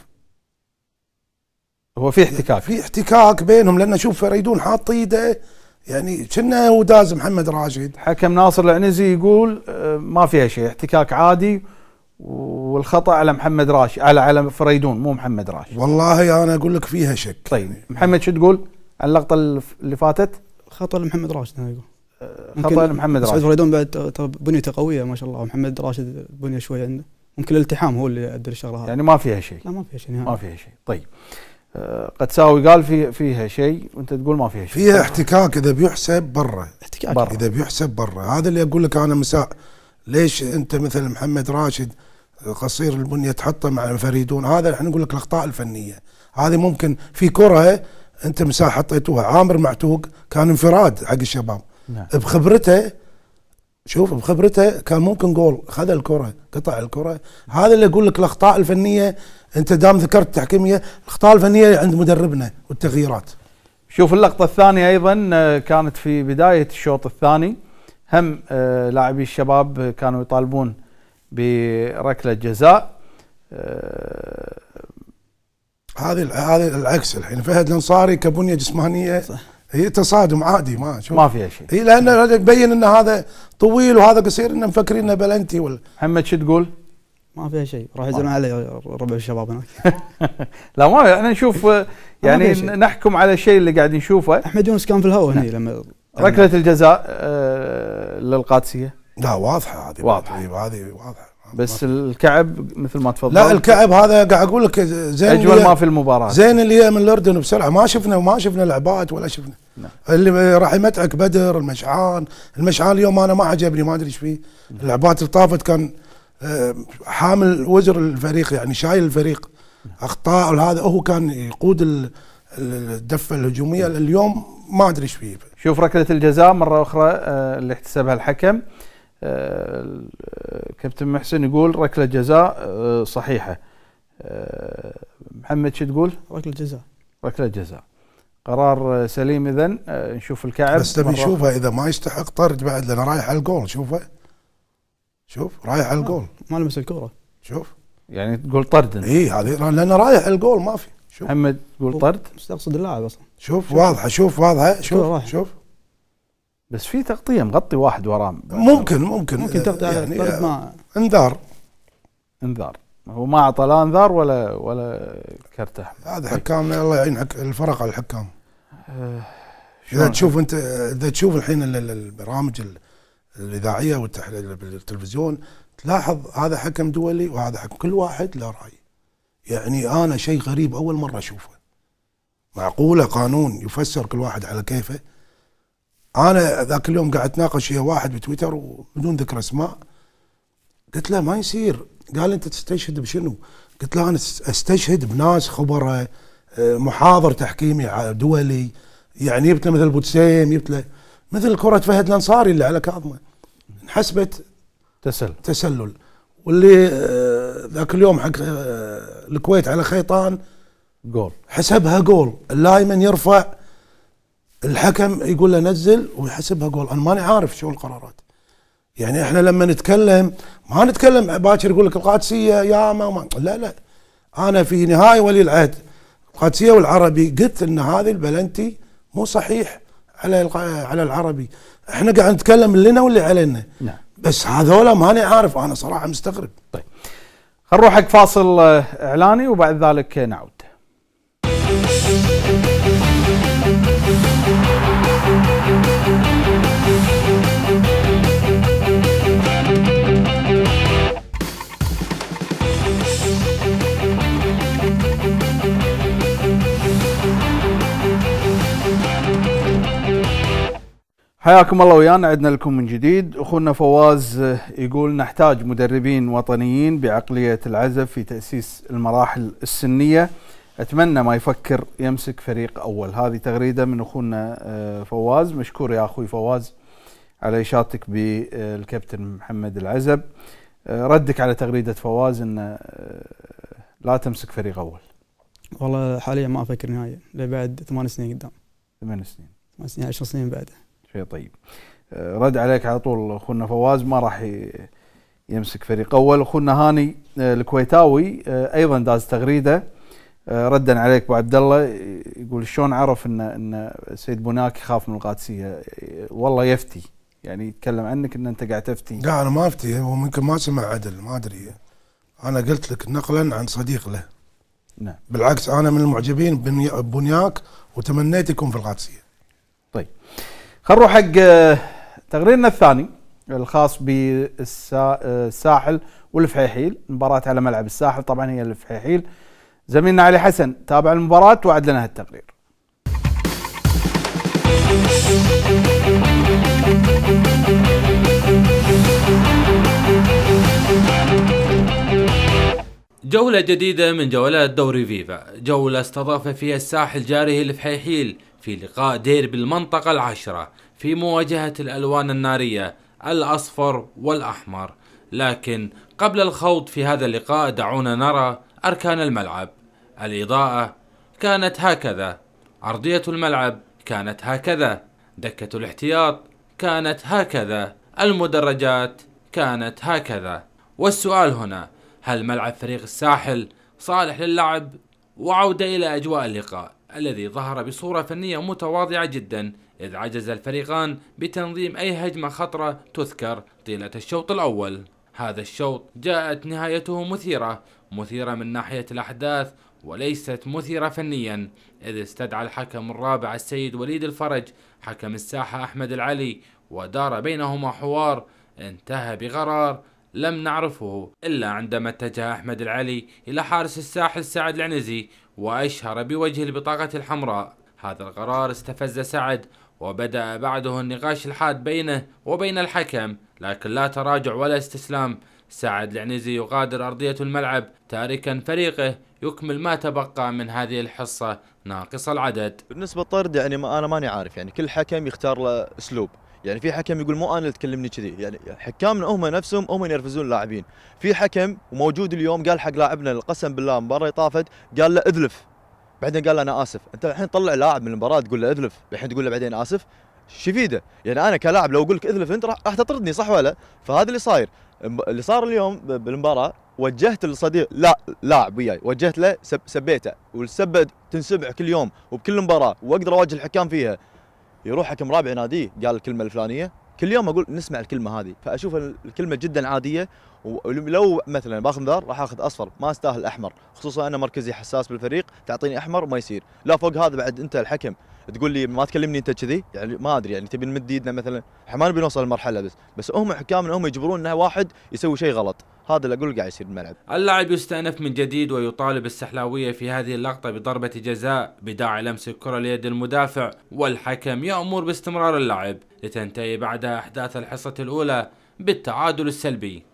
هو في احتكاك في احتكاك بينهم لان شوف فريدون حاط ايده يعني كنا وداز محمد راشد حكم ناصر العنزي يقول آه، ما فيها شيء احتكاك عادي والخطا على محمد راشد على على فريدون مو محمد راشد والله انا اقول لك فيها شك طيب محمد شو تقول على اللقطه اللي فاتت خطا لمحمد راشد انا اقول خطا لمحمد راشد فريدون بعد بنيته قويه ما شاء الله محمد راشد بنيه شويه عنده ممكن الالتحام هو اللي ادى الشغله هذه يعني ما فيها شيء لا ما فيها شيء ما فيها شيء طيب آه، قد ساوي قال في فيها شيء وانت تقول ما فيها شيء فيها احتكاك اذا بيحسب برا احتكاك برا. اذا بيحسب برا هذا اللي اقول لك انا مساء ليش انت مثل محمد راشد قصير البنيه تحطه مع فريدون هذا احنا نقول لك الاخطاء الفنيه هذه ممكن في كره انت مساء حطيتوها عامر معتوق كان انفراد حق الشباب نعم. بخبرته شوف بخبرته كان ممكن جول خذ الكره قطع الكره هذا اللي اقول لك الاخطاء الفنيه انت دام ذكرت التحكيميه الاخطاء الفنيه عند مدربنا والتغييرات شوف اللقطه الثانيه ايضا آه، كانت في بدايه الشوط الثاني هم آه، لاعبي الشباب كانوا يطالبون بركله جزاء آه، هذه هذه العكس الحين فهد الانصاري كبنيه جسمانيه صح. هي تصادم عادي ما شوف ما فيها شيء اي لان تبين ان هذا طويل وهذا قصير ان مفكرين انه بلنتي ولا محمد شو تقول؟ ما فيها شيء راح يزعلون علي ربع الشباب هناك لا ما احنا نشوف آه، يعني نحكم على الشيء اللي قاعد نشوفه احمد يونس كان في الهواء هنا نعم. لما ركله الجزاء آه للقادسيه لا واضحه هذه واضحه طيب، هذه واضحه بس الكعب مثل ما تفضل لا الكعب هذا قاعد اقول لك زين اجمل ما في المباراه زين اللي هي من الاردن بسرعه ما شفنا ما شفنا لعبات ولا شفنا نعم. اللي رحمتك بدر المشعان المشعان اليوم انا ما عجبني ما ادري ايش فيه نعم. اللعبات اللي طافت كان آه، حامل وزر الفريق يعني شايل الفريق نعم. اخطاء هذا هو كان يقود الدفه الهجوميه نعم. اليوم ما ادري ايش فيه شوف ركله الجزاء مره اخرى آه، اللي احتسبها الحكم آه، كابتن محسن يقول ركله جزاء صحيحه محمد شو تقول؟ ركله جزاء ركله جزاء قرار سليم اذا آه، نشوف الكعب بس تبي شوفه اذا ما يستحق طرد بعد لانه رايح على الجول شوفه شوف رايح على آه، الجول ما لمس الكوره شوف يعني تقول طرد اي هذه لانه رايح على الجول ما في شوف محمد تقول طرد مستقصد اللاعب اصلا شوف, شوف واضحه شوف واضحه شوف شوف, شوف بس في تغطيه مغطي واحد وراه ممكن ممكن ممكن تغطيه يعني طرد ما آه، انذار انذار هو ما اعطى لا انذار ولا ولا كرت احمر هذا حكام الله يعين الفرق على الحكام أه اذا تشوف انت اذا تشوف الحين البرامج الاذاعيه والتحليل بالتلفزيون تلاحظ هذا حكم دولي وهذا حكم كل واحد له راي يعني انا شيء غريب اول مره اشوفه معقوله قانون يفسر كل واحد على كيفه انا ذاك اليوم قاعد اتناقش ويا واحد بتويتر وبدون ذكر اسماء قلت له ما يصير قال انت تستشهد بشنو؟ قلت له انا استشهد بناس خبراء آه، محاضر تحكيمي دولي يعني جبت له مثل بوتسيم جبت له مثل كرة فهد الانصاري اللي على كاظمه انحسبت تسلل تسلل واللي آه، ذاك اليوم حق آه، الكويت على خيطان جول حسبها جول اللايمن يرفع الحكم يقول له نزل ويحسبها جول انا ماني عارف شو القرارات يعني احنا لما نتكلم ما نتكلم باكر يقول لك القادسيه ياما وما لا لا انا في نهايه ولي العهد القادسيه والعربي قلت ان هذه البلنتي مو صحيح على على العربي احنا قاعد نتكلم لنا واللي علينا نعم. بس هذولا ماني عارف انا صراحه مستغرب طيب خل نروح حق فاصل آه، اعلاني وبعد ذلك نعود حياكم الله ويانا عدنا لكم من جديد اخونا فواز يقول نحتاج مدربين وطنيين بعقليه العزف في تاسيس المراحل السنيه اتمنى ما يفكر يمسك فريق اول هذه تغريده من اخونا آه، فواز مشكور يا اخوي فواز على اشارتك بالكابتن محمد العزب آه، ردك على تغريده فواز ان آه، لا تمسك فريق اول والله حاليا ما افكر نهائيا لبعد ثمان سنين قدام ثمان سنين ثمان سنين عشر سنين بعده شيء طيب آه، رد عليك على طول اخونا فواز ما راح يمسك فريق اول اخونا هاني آه، الكويتاوي آه، ايضا داز تغريده ردا عليك ابو عبد الله يقول شلون عرف ان ان سيد بوناك يخاف من القادسيه والله يفتي يعني يتكلم عنك ان انت قاعد تفتي لا انا ما افتي هو ممكن ما سمع عدل ما ادري انا قلت لك نقلا عن صديق له نعم بالعكس انا من المعجبين بنياك وتمنيت يكون في القادسيه طيب خلينا نروح حق آه، تقريرنا الثاني الخاص بالساحل آه، والفحيحيل مباراة على ملعب الساحل طبعا هي الفحيحيل زميلنا علي حسن تابع المباراة وعد لنا هالتقرير جولة جديدة من جولات دوري فيفا جولة استضاف فيها الساحل جاره الفحيحيل في لقاء ديربي المنطقة العاشرة في مواجهة الألوان النارية الأصفر والأحمر لكن قبل الخوض في هذا اللقاء دعونا نرى أركان الملعب الإضاءة كانت هكذا أرضية الملعب كانت هكذا دكة الاحتياط كانت هكذا المدرجات كانت هكذا والسؤال هنا هل ملعب فريق الساحل صالح للعب وعودة إلى أجواء اللقاء الذي ظهر بصورة فنية متواضعة جدا إذ عجز الفريقان بتنظيم أي هجمة خطرة تذكر طيلة الشوط الأول هذا الشوط جاءت نهايته مثيرة مثيرة من ناحية الأحداث وليست مثيرة فنيا إذ استدعى الحكم الرابع السيد وليد الفرج حكم الساحة أحمد العلي ودار بينهما حوار انتهى بغرار لم نعرفه إلا عندما اتجه أحمد العلي إلى حارس الساحل سعد العنزي وأشهر بوجه البطاقة الحمراء هذا القرار استفز سعد وبدأ بعده النقاش الحاد بينه وبين الحكم لكن لا تراجع ولا استسلام سعد العنزي يغادر أرضية الملعب تاركا فريقه يكمل ما تبقى من هذه الحصة ناقص العدد بالنسبة للطرد يعني ما أنا ماني عارف يعني كل حكم يختار له أسلوب يعني في حكم يقول مو انا اللي تكلمني كذي يعني حكامنا هم نفسهم هم ينرفزون اللاعبين في حكم موجود اليوم قال حق لاعبنا القسم بالله المباراه طافت قال له اذلف بعدين قال له انا اسف انت الحين تطلع لاعب من المباراه تقول له اذلف الحين تقول له بعدين اسف شفيده يعني انا كلاعب لو اقول لك اذلف انت راح تطردني صح ولا فهذا اللي صاير اللي صار اليوم بالمباراه وجهت الصديق لا لاعب وياي وجهت له سب سبيته والسبه تنسبع كل يوم وبكل مباراه واقدر اواجه الحكام فيها يروح حكم رابع يناديه قال الكلمه الفلانيه كل يوم اقول نسمع الكلمه هذه فاشوف الكلمه جدا عاديه ولو مثلا باخذ دار راح اخذ اصفر ما استاهل احمر خصوصا انا مركزي حساس بالفريق تعطيني احمر ما يصير لا فوق هذا بعد انت الحكم تقول لي ما تكلمني انت كذي يعني ما ادري يعني تبي نمد ايدنا مثلا احنا ما نبي نوصل المرحله بس بس هم حكام هم انه واحد يسوي شيء غلط هذا اللي اقول قاعد يصير بالملعب اللاعب يستأنف من جديد ويطالب السحلاويه في هذه اللقطه بضربه جزاء بداعي لمس الكره ليد المدافع والحكم يأمر باستمرار اللعب لتنتهي بعدها احداث الحصه الاولى بالتعادل السلبي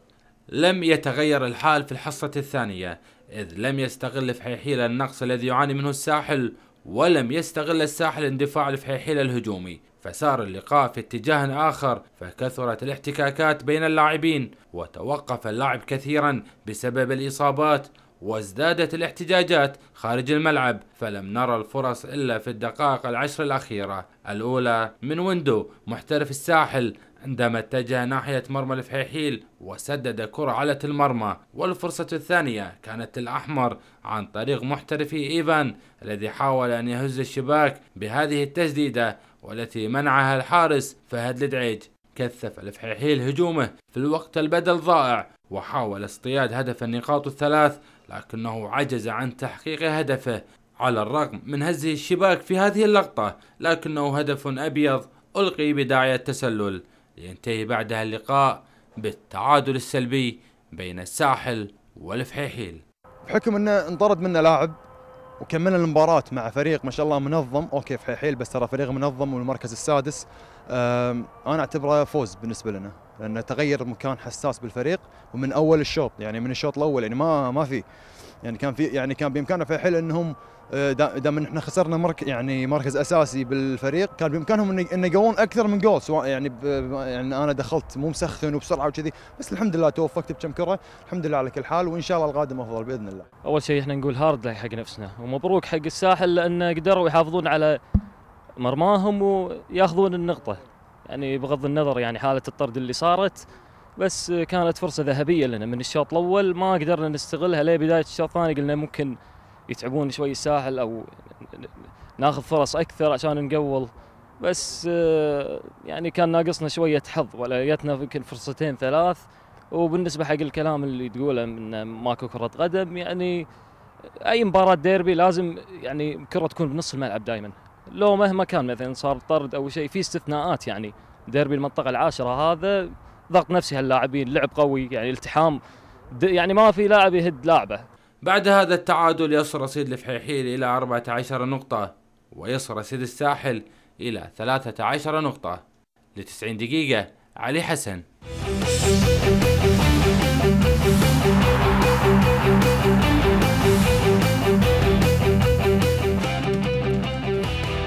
لم يتغير الحال في الحصة الثانية إذ لم يستغل فحيحيل النقص الذي يعاني منه الساحل ولم يستغل الساحل اندفاع الفحيحيل الهجومي فسار اللقاء في اتجاه آخر فكثرت الاحتكاكات بين اللاعبين وتوقف اللاعب كثيرا بسبب الإصابات وازدادت الاحتجاجات خارج الملعب فلم نرى الفرص إلا في الدقائق العشر الأخيرة الأولى من ويندو محترف الساحل عندما اتجه ناحية مرمى الفحيحيل وسدد كرة على المرمى والفرصة الثانية كانت للأحمر عن طريق محترفي إيفان الذي حاول أن يهز الشباك بهذه التسديدة والتي منعها الحارس فهد لدعيج كثف الفحيحيل هجومه في الوقت البدل ضائع وحاول اصطياد هدف النقاط الثلاث لكنه عجز عن تحقيق هدفه على الرغم من هزه الشباك في هذه اللقطة لكنه هدف أبيض ألقي بداعي التسلل ينتهي بعدها اللقاء بالتعادل السلبي بين الساحل والفحيحيل بحكم انه انطرد منه لاعب وكملنا المباراة مع فريق ما شاء الله منظم اوكي فحيحيل بس ترى فريق منظم والمركز السادس انا اعتبره فوز بالنسبة لنا لانه تغير مكان حساس بالفريق ومن اول الشوط يعني من الشوط الاول يعني ما ما في يعني كان في يعني كان بامكانه حل انهم آه، دام احنا خسرنا مرك يعني مركز اساسي بالفريق كان بامكانهم ان يقوون اكثر من جول سواء يعني يعني انا دخلت مو مسخن وبسرعه وكذي بس الحمد لله توفقت بكم كره الحمد لله على كل حال وان شاء الله القادم افضل باذن الله. اول شيء احنا نقول هارد حق نفسنا ومبروك حق الساحل لان قدروا يحافظون على مرماهم وياخذون النقطه يعني بغض النظر يعني حاله الطرد اللي صارت بس كانت فرصه ذهبيه لنا من الشوط الاول ما قدرنا نستغلها لبدايه الشوط الثاني قلنا ممكن يتعبون شوي الساحل او ناخذ فرص اكثر عشان نقول بس آه، يعني كان ناقصنا شويه حظ ولا جتنا يمكن فرصتين ثلاث وبالنسبه حق الكلام اللي تقوله من ماكو كره قدم يعني اي مباراه ديربي لازم يعني الكره تكون بنص الملعب دائما لو مهما كان مثلا صار طرد او شيء في استثناءات يعني ديربي المنطقه العاشره هذا ضغط نفسي هاللاعبين لعب قوي يعني التحام يعني ما في لاعب يهد لاعبه بعد هذا التعادل يصل رصيد الفحيحيل إلى 14 نقطة ويصل رصيد الساحل إلى 13 نقطة 90 دقيقة علي حسن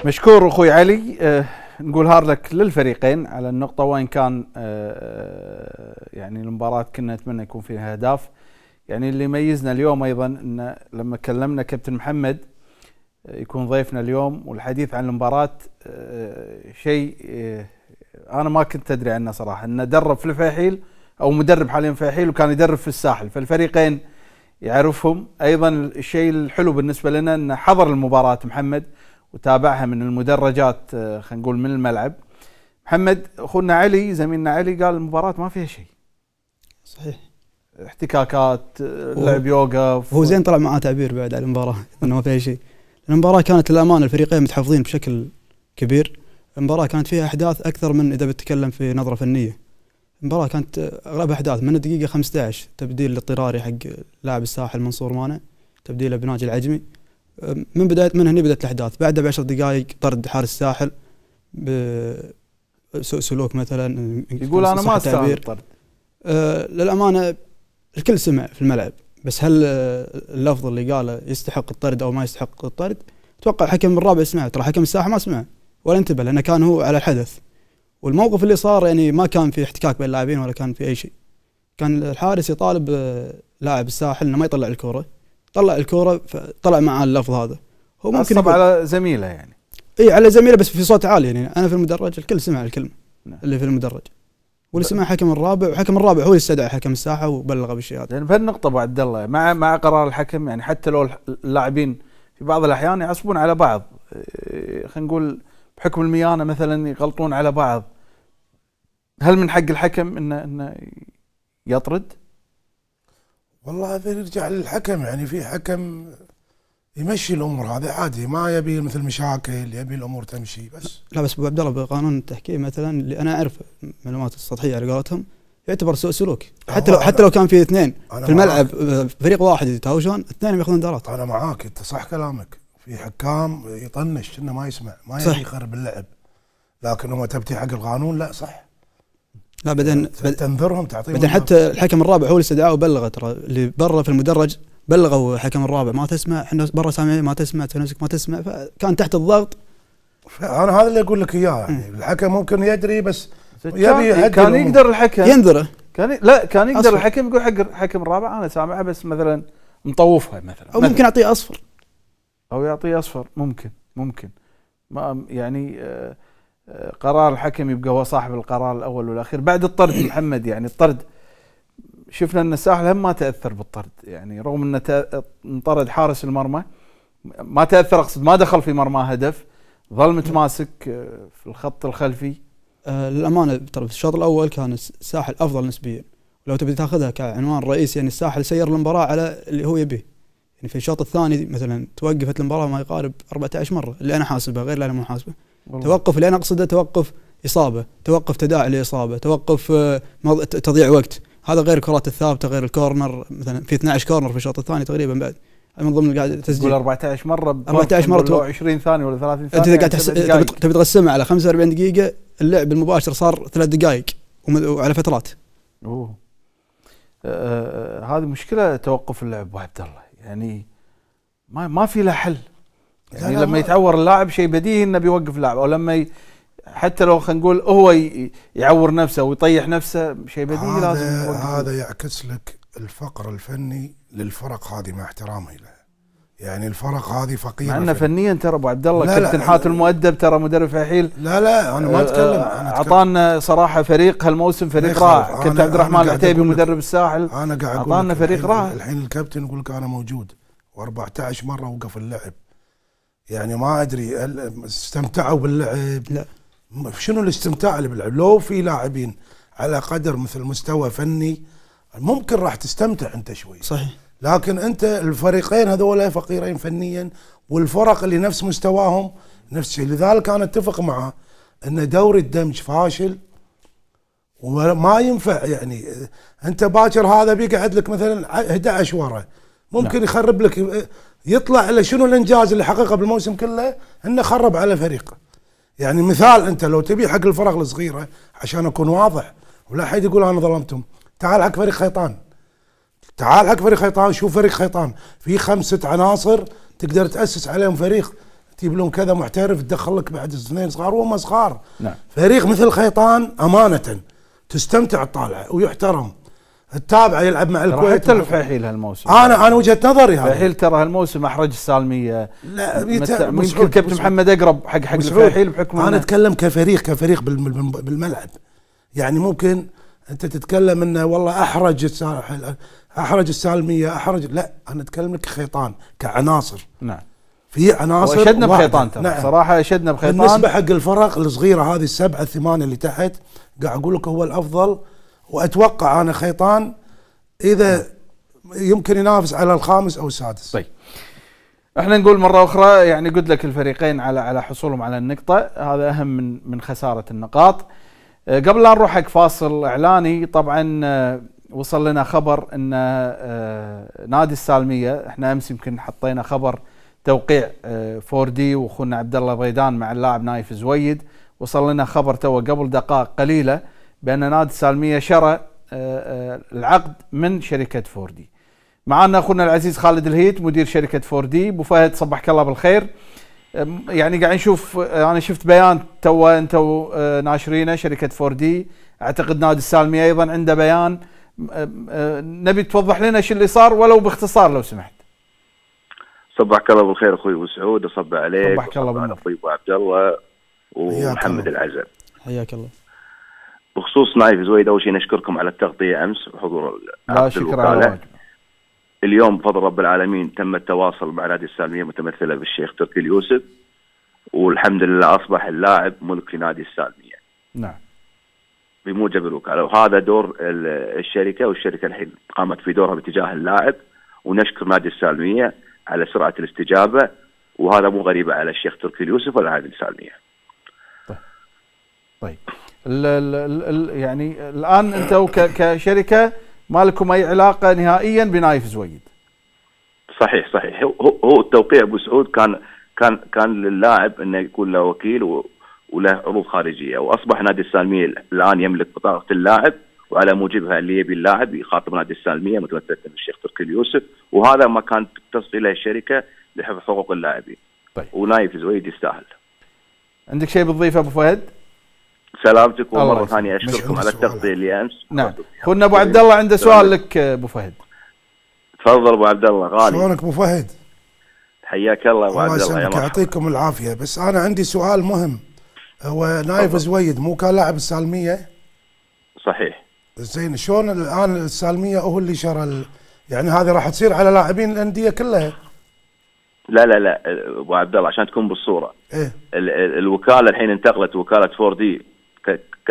مشكور اخوي علي آه، نقول هارلك للفريقين على النقطة وإن كان آه، آه، يعني المباراة كنا نتمنى يكون فيها أهداف يعني اللي يميزنا اليوم أيضا أن لما كلمنا كابتن محمد آه، يكون ضيفنا اليوم والحديث عن المباراة شيء أنا ما كنت أدري عنه صراحة أنه درب في الفيحيل أو مدرب حاليا في الفيحيل وكان يدرب في الساحل فالفريقين يعرفهم أيضا الشيء الحلو بالنسبة لنا أنه حضر المباراة محمد وتابعها من المدرجات آه، خلينا نقول من الملعب محمد اخونا علي زميلنا علي قال المباراه ما فيها شيء صحيح احتكاكات آه، لعب يوقف هو زين طلع معاه تعبير بعد على المباراه انه ما فيها شيء المباراه كانت للامانه الفريقين متحفظين بشكل كبير المباراه كانت فيها احداث اكثر من اذا بتتكلم في نظره فنيه المباراه كانت آه، اغلب احداث من الدقيقه 15 تبديل الاضطراري حق لاعب الساحل منصور مانع تبديله بناجي العجمي من بدايه من هنا بدات الاحداث بعدها بعشر دقائق طرد حارس الساحل سلوك مثلا يقول انا ما استاهل الطرد أه للامانه الكل سمع في الملعب بس هل آه، اللفظ اللي قاله يستحق الطرد او ما يستحق الطرد؟ اتوقع الحكم الرابع سمع ترى حكم الساحه ما سمع ولا انتبه لانه كان هو على الحدث والموقف اللي صار يعني ما كان في احتكاك بين اللاعبين ولا كان في اي شيء كان الحارس يطالب آه، لاعب الساحل انه ما يطلع الكوره طلع الكوره فطلع معاه اللفظ هذا هو ممكن يقول على زميله يعني اي على زميله بس في صوت عالي يعني انا في المدرج الكل سمع الكلمه نعم. اللي في المدرج واللي سمع حكم الرابع وحكم الرابع هو اللي استدعى حكم الساحه وبلغ بالشيء هذا يعني بهالنقطه ابو عبد الله مع مع قرار الحكم يعني حتى لو اللاعبين في بعض الاحيان يعصبون على بعض خلينا نقول بحكم الميانه مثلا يغلطون على بعض هل من حق الحكم انه انه يطرد؟ والله هذا يرجع للحكم يعني في حكم يمشي الامور هذه عادي ما يبي مثل مشاكل يبي الامور تمشي بس لا بس ابو عبد الله بقانون التحكيم مثلا اللي انا اعرف المعلومات السطحيه على قولتهم يعتبر سوء سلوك حتى لو حتى لو كان في اثنين في الملعب فريق واحد يتهاوشون اثنين بياخذون دارات انا معاك انت صح كلامك في حكام يطنش انه ما يسمع ما يبي يخرب اللعب لكن هم تبتي حق القانون لا صح لا بعدين يعني تنذرهم تعطيهم بعدين حتى الحكم الرابع هو اللي استدعاه وبلغه ترى اللي برا في المدرج بلغوا الحكم الرابع ما تسمع احنا برا سامعين ما تسمع نفسك ما تسمع فكان تحت الضغط انا هذا اللي اقول لك اياه يعني الحكم ممكن يدري بس يبي إيه، كان يقدر الحكم ينذره كان لا كان يقدر الحكم يقول حق الحكم الرابع انا سامعها بس مثلا مطوفها مثلا او ممكن اعطيه اصفر او يعطيه اصفر ممكن ممكن ما يعني آه قرار الحكم يبقى هو صاحب القرار الاول والاخير بعد الطرد محمد يعني الطرد شفنا ان الساحل هم ما تاثر بالطرد يعني رغم ان انطرد حارس المرمى ما تاثر اقصد ما دخل في مرماه هدف ظل متماسك آه، في الخط الخلفي آه للامانه ترى في الشوط الاول كان الساحل افضل نسبيا لو تبي تاخذها كعنوان رئيسي يعني الساحل سير المباراه على اللي هو يبيه يعني في الشوط الثاني مثلا توقفت المباراه ما يقارب 14 مره اللي انا حاسبها غير اللي انا مو حاسبه والله. توقف اللي انا اقصده توقف اصابه، توقف تداعي لاصابه، توقف آه، تضييع وقت، هذا غير الكرات الثابته غير الكورنر مثلا في 12 كورنر في الشوط الثاني تقريبا بعد من ضمن قاعد تسجيل 14 مره 14 مره 20 ثانيه ولا 30 ثانيه انت اذا قاعد يعني تبي تقسمها على 45 دقيقه اللعب المباشر صار ثلاث دقائق وعلى فترات اوه آه،, آه،, آه هذه مشكله توقف اللعب ابو عبد الله يعني ما ما في له حل يعني لما يتعور اللاعب شيء بديهي انه بيوقف اللاعب او لما ي... حتى لو خلينا نقول هو ي... يعور نفسه ويطيح نفسه شيء بديهي لازم يوقف هذا يعكس لك الفقر الفني للفرق هذه مع احترامي لها يعني الفرق هذه فقيره مع انه فنيا ترى ابو عبد الله كابتن حاتم المؤدب ترى مدرب فحيل لا لا انا ما آه، اتكلم اعطانا صراحه فريق هالموسم فريق رائع كابتن عبد الرحمن العتيبي مدرب الساحل انا قاعد اعطانا فريق رائع الحين الكابتن يقول لك انا موجود و14 مره وقف اللعب يعني ما ادري استمتعوا باللعب لا شنو الاستمتاع اللي باللعب لو في لاعبين على قدر مثل مستوى فني ممكن راح تستمتع انت شوي صحيح لكن انت الفريقين هذول فقيرين فنيا والفرق اللي نفس مستواهم نفس الشيء لذلك انا اتفق معه ان دوري الدمج فاشل وما ينفع يعني انت باكر هذا بيقعد لك مثلا 11 ورا ممكن لا. نعم. يخرب لك يطلع الى شنو الانجاز اللي حققه بالموسم كله انه خرب على فريقه يعني مثال انت لو تبي حق الفرق الصغيره عشان اكون واضح ولا حد يقول انا ظلمتهم تعال حق فريق خيطان تعال حق فريق خيطان شوف فريق خيطان في خمسه عناصر تقدر تاسس عليهم فريق تجيب لهم كذا محترف تدخل لك بعد اثنين صغار وهم صغار نعم. فريق مثل خيطان امانه تستمتع الطالعه ويحترم التابع يلعب مع الكويت حتى الفحيل هالموسم انا انا وجهه نظري هذا الفحيل ترى هالموسم احرج السالميه لا يمكن كابتن محمد اقرب حق حق الفحيل بحكم انا اتكلم كفريق كفريق بالملعب يعني ممكن انت تتكلم انه والله احرج احرج السالميه احرج لا انا اتكلم لك خيطان كعناصر نعم في عناصر واشدنا بخيطان ترى نعم. صراحه اشدنا بخيطان بالنسبه حق الفرق الصغيره هذه السبعه الثمانيه اللي تحت قاعد اقول لك هو الافضل واتوقع انا خيطان اذا يمكن ينافس على الخامس او السادس طيب احنا نقول مره اخرى يعني قلت لك الفريقين على على حصولهم على النقطه هذا اهم من من خساره النقاط آه، قبل لا نروح حق فاصل اعلاني طبعا آه، وصل لنا خبر ان آه، نادي السالميه احنا امس يمكن حطينا خبر توقيع 4 واخونا عبد الله بيدان مع اللاعب نايف زويد وصل لنا خبر تو قبل دقائق قليله بان نادي السالميه شرى آه، آه، العقد من شركه فوردي. معنا اخونا العزيز خالد الهيت مدير شركه فوردي ابو فهد صبحك الله بالخير. يعني قاعد نشوف آه، انا شفت بيان تو انتم ناشرينه شركه فوردي اعتقد نادي السالميه ايضا عنده بيان نبي توضح لنا شو اللي صار ولو باختصار لو سمحت. صبحك الله بالخير اخوي ابو سعود اصب عليك صبحك الله بالخير اخوي ابو عبد الله ومحمد العزب حياك الله بخصوص نايف زويد اول شيء نشكركم على التغطيه امس وحضور لا شكرا على اليوم بفضل رب العالمين تم التواصل مع نادي السالميه متمثله بالشيخ تركي اليوسف والحمد لله اصبح اللاعب ملك لنادي السالميه. نعم. بموجب الوكاله وهذا دور الشركه والشركه الحين قامت في دورها باتجاه اللاعب ونشكر نادي السالميه على سرعه الاستجابه وهذا مو غريبه على الشيخ تركي اليوسف ولا نادي السالميه. طيب. طيب. ال ال ال يعني الان انتم كشركه ما لكم اي علاقه نهائيا بنايف زويد صحيح صحيح هو هو التوقيع ابو سعود كان كان كان للاعب انه يكون له وكيل وله عروض خارجيه واصبح نادي السالميه الان يملك بطاقه اللاعب وعلى موجبها اللي يبي اللاعب يخاطب نادي السالميه متمثله بالشيخ تركي اليوسف وهذا ما كانت تصل اليه الشركه لحفظ حقوق اللاعبين. طيب. ونايف زويد يستاهل. عندك شيء بتضيفه ابو فهد؟ سلامتك ومره ثانيه اشكركم على التغطيه اللي امس نعم اخونا ابو عبد الله عنده سؤال لك ابو فهد تفضل ابو عبد الله غالي شلونك ابو فهد؟ حياك الله ابو عبد الله الله يعطيكم العافيه بس انا عندي سؤال مهم هو نايف زويد مو كان لاعب السالميه؟ صحيح زين شلون الان السالميه هو اللي شرى يعني هذه راح تصير على لاعبين الانديه كلها لا لا لا ابو عبد الله عشان تكون بالصوره إيه؟ ال ال الوكاله الحين انتقلت وكاله 4 دي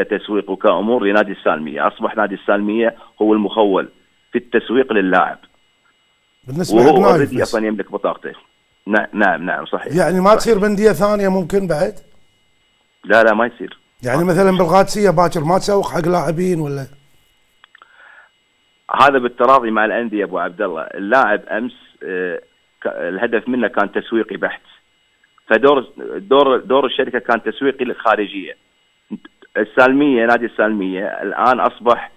كتسويق وكامور لنادي السالميه، اصبح نادي السالميه هو المخول في التسويق للاعب. بالنسبه وهو اوريدي اصلا يملك بطاقته. نعم نعم, نعم، صحيح. يعني ما صحيح. تصير بنديه ثانيه ممكن بعد؟ لا لا ما يصير. يعني مثلا بالقادسيه باكر ما تسوق حق لاعبين ولا؟ هذا بالتراضي مع الانديه ابو عبد الله، اللاعب امس آه، الهدف منه كان تسويقي بحت. فدور دور دور الشركه كان تسويقي للخارجيه. السالميه نادي السالميه الان اصبح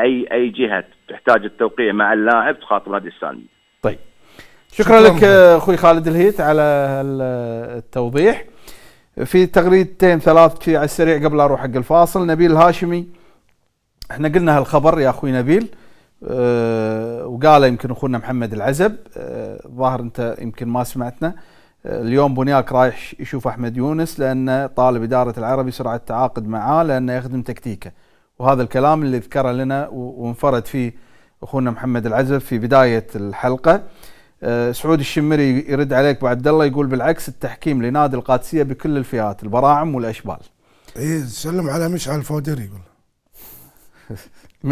اي اي جهه تحتاج التوقيع مع اللاعب تخاطب نادي السالميه. طيب شكرا, شكرا لك اخوي خالد الهيت على التوضيح. في تغريدتين ثلاث على السريع قبل اروح حق الفاصل نبيل الهاشمي احنا قلنا هالخبر يا اخوي نبيل أه وقال يمكن اخونا محمد العزب أه انت يمكن ما سمعتنا اليوم بنياك رايح يشوف احمد يونس لانه طالب اداره العربي سرعه التعاقد معاه لانه يخدم تكتيكه وهذا الكلام اللي ذكره لنا وانفرد فيه اخونا محمد العزف في بدايه الحلقه أه، سعود الشمري يرد عليك ابو عبد الله يقول بالعكس التحكيم لنادي القادسيه بكل الفئات البراعم والاشبال. اي سلم على مشعل فودري يقول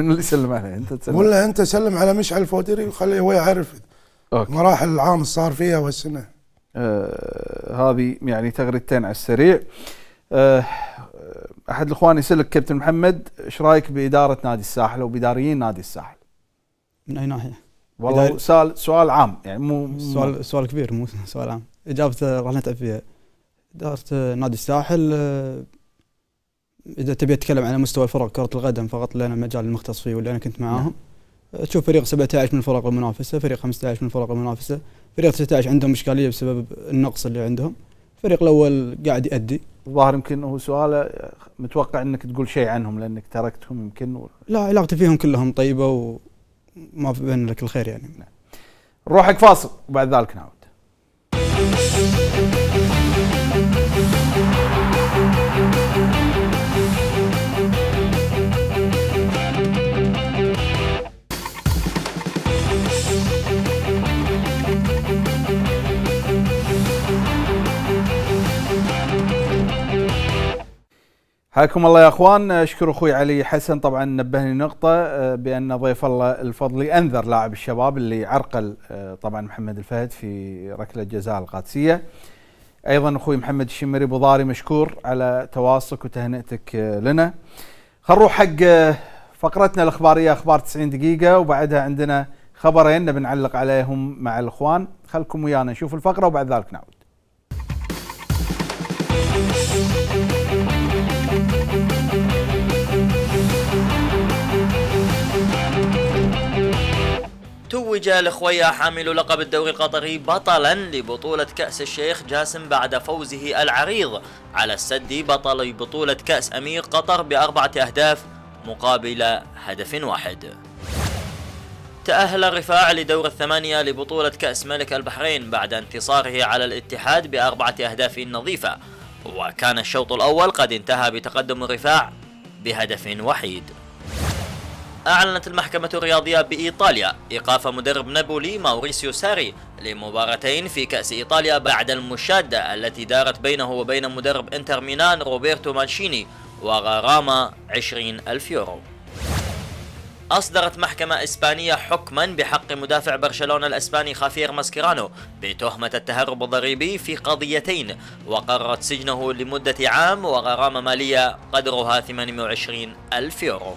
من اللي سلم عليه انت تسلم ولا انت سلم على مشعل فودري وخليه هو يعرف مراحل العام اللي صار فيها والسنه. آه، هذه يعني تغريدتين على السريع آه، احد الاخوان يسالك كابتن محمد ايش رايك باداره نادي الساحل او باداريين نادي الساحل؟ من اي ناحيه؟ والله سؤال سؤال عام يعني مو سؤال سؤال كبير مو سؤال عام اجابته راح نتعب فيها اداره نادي الساحل آه، اذا تبي تتكلم على مستوى الفرق كره القدم فقط لان المجال المختص فيه واللي انا كنت معاهم نعم. تشوف فريق 17 من الفرق المنافسه فريق 15 من الفرق المنافسه فريق 19 عندهم اشكاليه بسبب النقص اللي عندهم الفريق الاول قاعد يأدي الظاهر يمكن هو سؤاله متوقع انك تقول شيء عنهم لانك تركتهم يمكن و... لا علاقتي فيهم كلهم طيبه وما بين لك الخير يعني نعم. روحك فاصل وبعد ذلك نعود حياكم الله يا اخوان اشكر اخوي علي حسن طبعا نبهني نقطه آه، بان ضيف الله الفضلي انذر لاعب الشباب اللي عرقل آه، طبعا محمد الفهد في ركله جزاء القادسيه ايضا اخوي محمد الشمري بضاري مشكور على تواصلك وتهنئتك آه، لنا خل نروح حق فقرتنا الاخباريه اخبار 90 دقيقه وبعدها عندنا خبرين بنعلق عليهم مع الاخوان خلكم ويانا نشوف الفقره وبعد ذلك نعود توج الخويا حامل لقب الدوري القطري بطلا لبطولة كأس الشيخ جاسم بعد فوزه العريض على السد بطل بطولة كأس أمير قطر بأربعة أهداف مقابل هدف واحد تأهل الرفاع لدور الثمانية لبطولة كأس ملك البحرين بعد انتصاره على الاتحاد بأربعة أهداف نظيفة وكان الشوط الأول قد انتهى بتقدم الرفاع بهدف وحيد أعلنت المحكمة الرياضية بإيطاليا إيقاف مدرب نابولي ماوريسيو ساري لمباراتين في كأس إيطاليا بعد المشادة التي دارت بينه وبين مدرب إنتر ميلان روبرتو مانشيني وغرامة 20 ألف يورو أصدرت محكمة إسبانية حكما بحق مدافع برشلونة الأسباني خافير ماسكيرانو بتهمة التهرب الضريبي في قضيتين وقررت سجنه لمدة عام وغرامة مالية قدرها 28 ألف يورو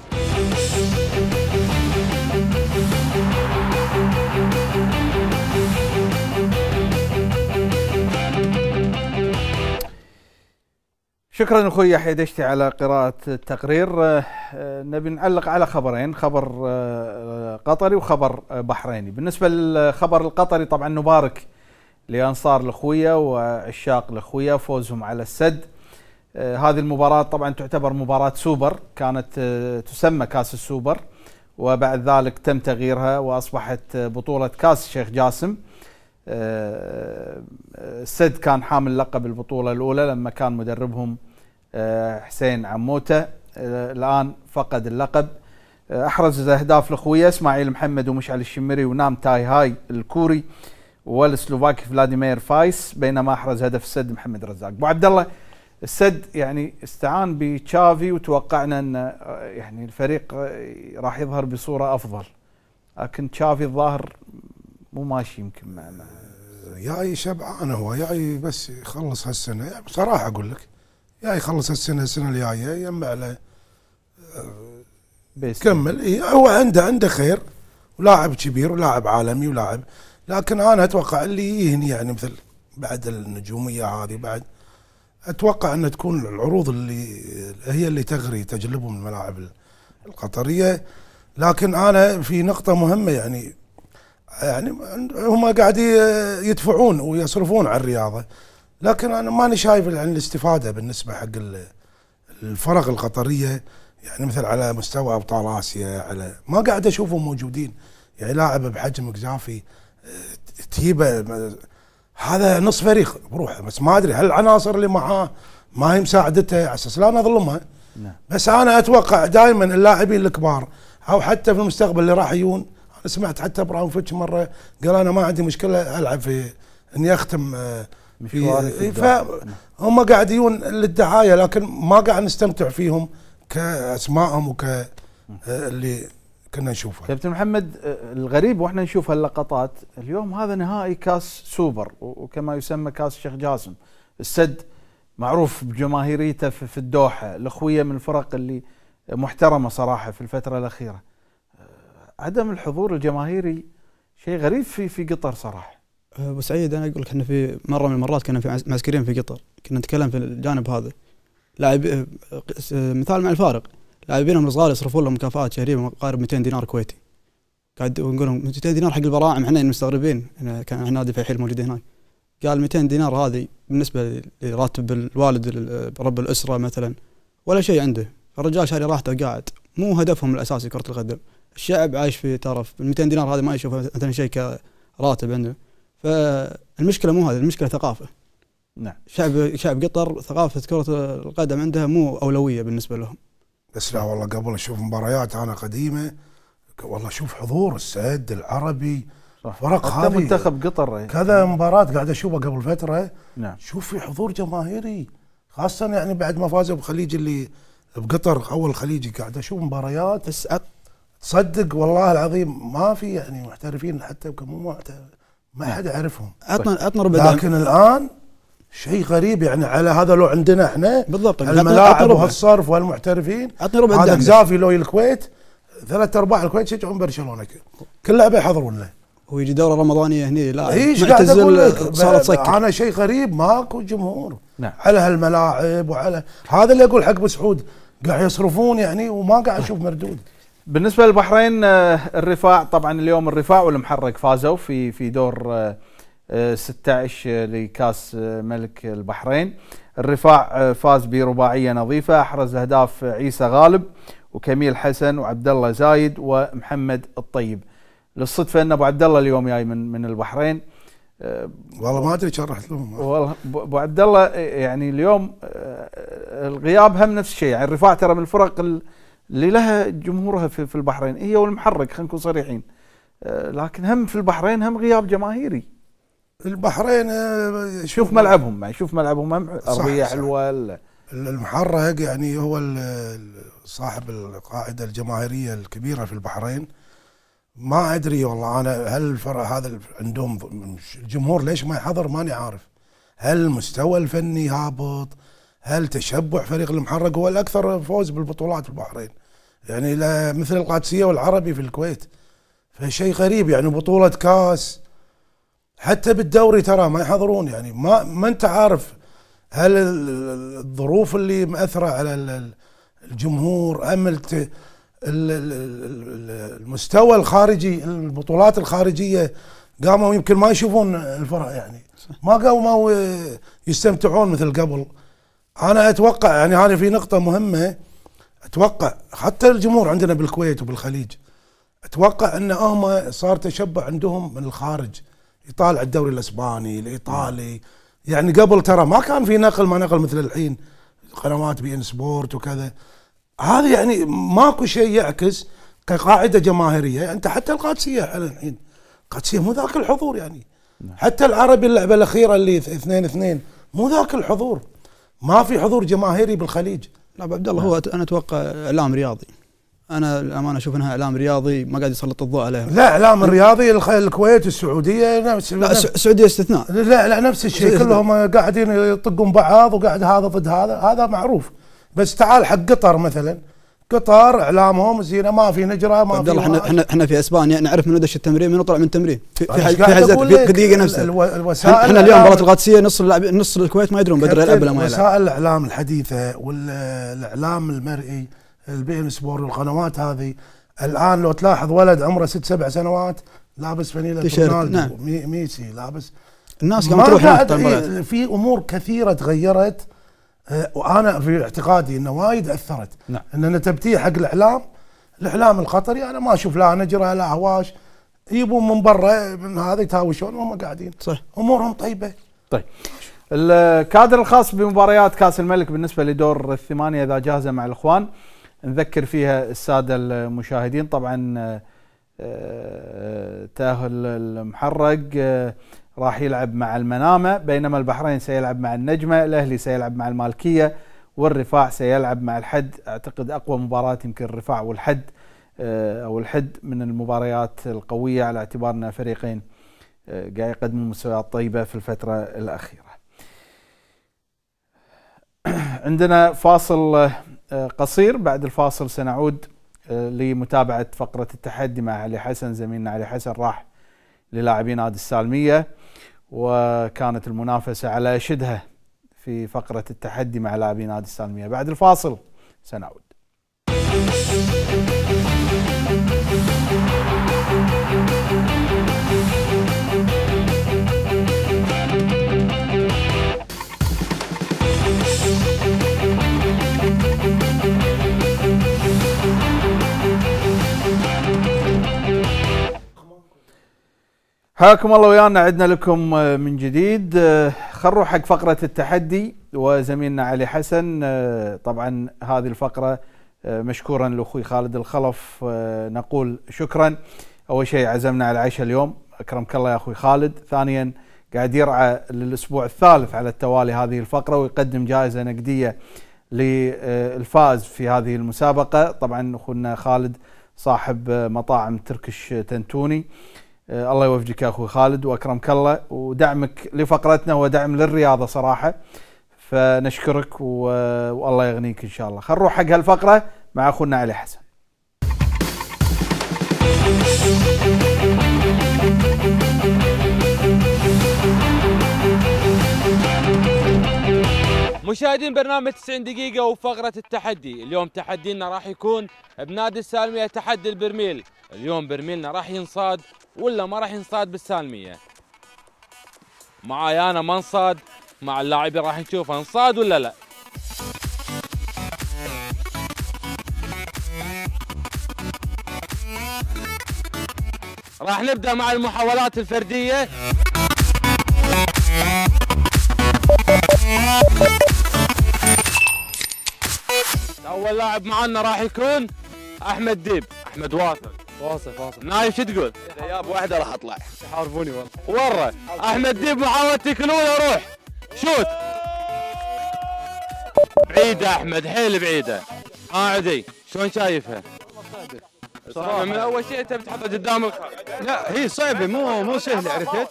شكرا اخوي يحيى دشتي على قراءة التقرير آه، نبي نعلق على خبرين خبر آه، قطري وخبر آه، بحريني بالنسبة للخبر القطري طبعا نبارك لأنصار الأخوية وعشاق الأخوية فوزهم على السد هذه المباراة طبعا تعتبر مباراة سوبر كانت تسمى كاس السوبر وبعد ذلك تم تغييرها وأصبحت بطولة كاس الشيخ جاسم السد كان حامل لقب البطولة الأولى لما كان مدربهم آه، حسين عموته آه، الآن فقد اللقب آه، أحرز أهداف الأخوية إسماعيل محمد ومشعل الشمري ونام تاي هاي الكوري والسلوفاكي فلاديمير فايس بينما أحرز هدف السد محمد رزاق أبو عبد الله السد يعني استعان بتشافي وتوقعنا أن يعني الفريق راح يظهر بصورة أفضل لكن تشافي الظاهر مو ماشي يمكن مع مع جاي شبعان هو جاي بس يخلص هالسنه يعني بصراحه اقول لك جاي يخلص هالسنه السنه الجايه يجمع له كمل هو عنده عنده خير ولاعب كبير ولاعب عالمي ولاعب لكن انا اتوقع اللي يهني يعني مثل بعد النجوميه هذه بعد اتوقع ان تكون العروض اللي هي اللي تغري تجلبهم الملاعب القطريه لكن انا في نقطه مهمه يعني يعني هم قاعد يدفعون ويصرفون على الرياضه لكن انا ماني شايف يعني الاستفاده بالنسبه حق الفرق القطريه يعني مثل على مستوى ابطال اسيا على ما قاعد اشوفهم موجودين يعني لاعب بحجم قزافي تجيبه هذا نص فريق بروحه بس ما ادري هل العناصر اللي معاه ما هي مساعدته على اساس لا نظلمها نعم. بس انا اتوقع دائما اللاعبين الكبار او حتى في المستقبل اللي راح يجون سمعت حتى فيتش مره قال انا ما عندي مشكله العب في اني اختم آه، في, مشواري آه، فهم قاعد يجون للدعايه لكن ما قاعد نستمتع فيهم كاسمائهم وك آه، اللي كنا نشوفه كابتن محمد الغريب واحنا نشوف هاللقطات اليوم هذا نهائي كاس سوبر وكما يسمى كاس الشيخ جاسم السد معروف بجماهيريته في الدوحه الاخويه من الفرق اللي محترمه صراحه في الفتره الاخيره عدم الحضور الجماهيري شيء غريب في في قطر صراحه ابو سعيد انا اقول لك احنا في مره من المرات كنا في معسكرين في قطر كنا نتكلم في الجانب هذا لاعب مثال مع الفارق لاعبينهم الصغار يصرفون لهم مكافآت شهريه ما يقارب 200 دينار كويتي قاعد نقول لهم 200 دينار حق البراعم احنا مستغربين احنا كان احنا نادي فيحيل موجود هناك قال 200 دينار هذه بالنسبه لراتب الوالد رب الاسره مثلا ولا شيء عنده الرجال شاري راحته قاعد مو هدفهم الاساسي كره القدم الشعب عايش في ترف ال 200 دينار هذا ما يشوفها مثلا شيء كراتب عنده فالمشكله مو هذه المشكله ثقافه نعم شعب شعب قطر ثقافه كره القدم عندها مو اولويه بالنسبه لهم بس لا والله قبل اشوف مباريات انا قديمه والله شوف حضور السد العربي صح فرق هذه منتخب قطر إيه. كذا مباراه قاعد اشوفها قبل فتره نعم شوف في حضور جماهيري خاصه يعني بعد ما فازوا بخليج اللي بقطر اول خليجي قاعد اشوف مباريات بس تصدق والله العظيم ما في يعني محترفين حتى يمكن مو ما نعم. حد يعرفهم عطنا عطنا ربع لكن الان شيء غريب يعني على هذا لو عندنا احنا بالضبط الملاعب وهالصرف وهالمحترفين عطني ربع هذا زافي لو الكويت ثلاث ارباع الكويت يشجعون برشلونه كل لعبه يحضرون له ويجي دوره رمضانيه هني لا إيه، ايش قاعد اقول لك صارت سكر انا شيء غريب ماكو جمهور نعم. على هالملاعب وعلى هذا اللي اقول حق بسعود قاعد يصرفون يعني وما قاعد اشوف مردود بالنسبه للبحرين آه، الرفاع طبعا اليوم الرفاع والمحرك فازوا في في دور 16 آه، آه، لكاس ملك البحرين الرفاع فاز برباعيه نظيفه احرز اهداف عيسى غالب وكميل حسن وعبد الله زايد ومحمد الطيب للصدفه ان ابو عبد الله اليوم جاي من من البحرين والله ما ادري كان رحت لهم والله ابو عبد الله يعني اليوم الغياب هم نفس الشيء يعني الرفاع ترى من الفرق اللي لها جمهورها في البحرين هي والمحرك خلينا نكون صريحين آه، لكن هم في البحرين هم غياب جماهيري البحرين آه، شوف ملعبهم يعني شوف ملعبهم هم ارضيه حلوه المحرك يعني هو صاحب القاعده الجماهيريه الكبيره في البحرين ما ادري والله انا هل الفرق هذا عندهم الجمهور ليش ما يحضر ماني عارف هل المستوى الفني هابط هل تشبع فريق المحرق هو الاكثر فوز بالبطولات في البحرين يعني مثل القادسيه والعربي في الكويت فشيء غريب يعني بطوله كاس حتى بالدوري ترى ما يحضرون يعني ما ما انت عارف هل الظروف اللي مأثره على الجمهور ام المستوى الخارجي البطولات الخارجيه قاموا يمكن ما يشوفون الفرق يعني ما قاموا يستمتعون مثل قبل انا اتوقع يعني هذه في نقطه مهمه اتوقع حتى الجمهور عندنا بالكويت وبالخليج اتوقع ان هم صار تشبع عندهم من الخارج يطالع الدوري الاسباني الايطالي يعني قبل ترى ما كان في نقل ما نقل مثل الحين قنوات بي ان سبورت وكذا هذا يعني ماكو شيء يعكس كقاعده جماهيريه انت حتى القادسيه على الحين القادسيه مو ذاك الحضور يعني نعم. حتى العربي اللعبه الاخيره اللي 2 2 مو ذاك الحضور ما في حضور جماهيري بالخليج لا عبد الله هو انا اتوقع اعلام رياضي انا الامانه اشوف انها اعلام رياضي ما قاعد يسلط الضوء عليها لا اعلام رياضي الكويت السعوديه نفس لا السعوديه استثناء لا لا نفس الشيء كلهم قاعدين يطقون بعض وقاعد هذا ضد هذا هذا معروف بس تعال حق قطر مثلا قطر اعلامهم زينه ما في نجره ما عبد الله احنا احنا احنا في اسبانيا نعرف من دش التمرين من طلع من التمرين في في في حزات في دقيقه نفسها الوسائل احنا اليوم مباراه القادسيه نص نص الكويت ما يدرون بدر يلعب ولا ما يلعب وسائل الاعلام الحديثه والاعلام المرئي البي ان سبور والقنوات هذه الان لو تلاحظ ولد عمره ست سبع سنوات لابس فانيله نعم. ميسي لابس الناس قامت تروح إيه، في امور كثيره تغيرت وانا في اعتقادي انه وايد اثرت نعم. ان تبتيه حق الاعلام الاعلام القطري انا ما اشوف لا نجره لا هواش يبون من برا من هذا يتهاوشون وهم قاعدين صح امورهم طيبه طيب الكادر الخاص بمباريات كاس الملك بالنسبه لدور الثمانيه اذا جاهزه مع الاخوان نذكر فيها الساده المشاهدين طبعا آه، آه، تاهل المحرق آه، راح يلعب مع المنامة بينما البحرين سيلعب مع النجمة الأهلي سيلعب مع المالكية والرفاع سيلعب مع الحد أعتقد أقوى مباراة يمكن الرفاع والحد آه، أو الحد من المباريات القوية على اعتبار أن فريقين آه، قاعد يقدموا مستويات طيبة في الفترة الأخيرة عندنا فاصل آه، قصير بعد الفاصل سنعود لمتابعة فقرة التحدي مع علي حسن زميلنا علي حسن راح للاعبين نادي السالمية وكانت المنافسة على أشدها في فقرة التحدي مع لاعبي نادي السالمية بعد الفاصل سنعود حياكم الله ويانا عدنا لكم آه، من جديد آه، خل نروح حق فقرة التحدي وزميلنا علي حسن آه، طبعا هذه الفقرة مشكورا لأخوي خالد الخلف نقول شكرا أول شيء عزمنا على العشاء اليوم أكرمك الله يا أخوي خالد ثانيا قاعد يرعى للأسبوع الثالث على التوالي هذه الفقرة ويقدم جائزة نقدية للفائز في هذه المسابقة طبعا أخونا خالد صاحب مطاعم تركش تنتوني آه، الله يوفقك يا اخوي خالد واكرمك الله ودعمك لفقرتنا هو دعم للرياضه صراحه فنشكرك والله يغنيك ان شاء الله خلينا نروح حق هالفقره مع اخونا علي حسن مشاهدين برنامج 90 دقيقة وفقرة التحدي، اليوم تحدينا راح يكون بنادي السالمية تحدي البرميل، اليوم برميلنا راح ينصاد ولا ما راح ينصاد بالسالميه معاي انا ما انصاد مع اللاعبين راح نشوف انصاد ولا لا راح نبدا مع المحاولات الفرديه اول لاعب معنا راح يكون احمد ديب احمد واثق واصف واصف نايف شو تقول؟ جاب واحده راح اطلع يحاربوني والله ورا احمد ديب محاولتك الاولى روح شوت بعيده احمد حيل بعيده ها آه، عدي شلون شايفها؟ صراحه من اول شيء انت بتحطها قدام لا هي صعبه مو مو سهله عرفت؟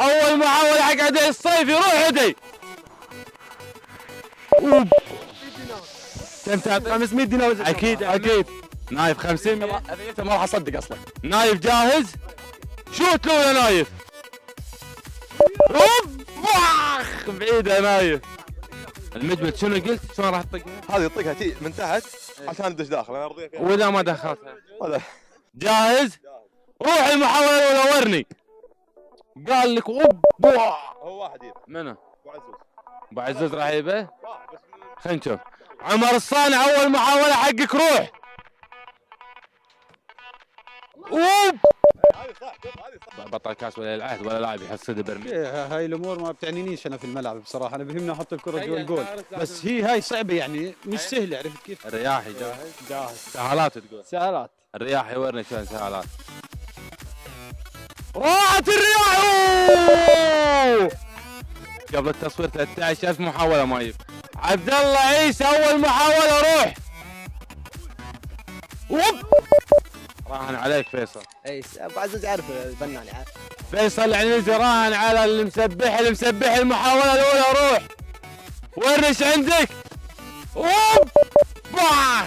اول محاوله حق عدي الصيفي روح عدي تم تعب 500 دينار اكيد اكيد نايف 50 اذيته ما راح اصدق اصلا نايف جاهز شوت له يا نايف واخ بعيد يا نايف المجمد شنو قلت؟ شلون راح تطق؟ هذه يطقها تي من تحت عشان تدش داخل انا ارضيك واذا ما دخلت جاهز؟ روح المحاولة الأولى ورني قال لك اوبا هو واحد يبقى. منو؟ ابو عزوز ابو عزوز راح خلينا نشوف عمر الصانع اول محاولة حقك روح اوب بطل كاس ولا العهد ولا لاعب يحصد برميل إيه، هاي الامور ما بتعنينيش انا في الملعب بصراحه انا بهمني احط الكره جوا الجول بس هي هاي صعبه يعني مش سهله عرفت كيف الرياحي جاهز جاهز سهالات تقول سهالات الرياحي ورنا شو سهالات راحت الرياحي قبل التصوير 13000 محاوله ما يجيب عبد الله عيسى اول محاوله روح اوب راهن عليك فيصل اي ابو عزوز يعرف الفنان يعرف فيصل عنيزي راهن على المسبح المسبح المحاوله الاولى روح ورش عندك باخ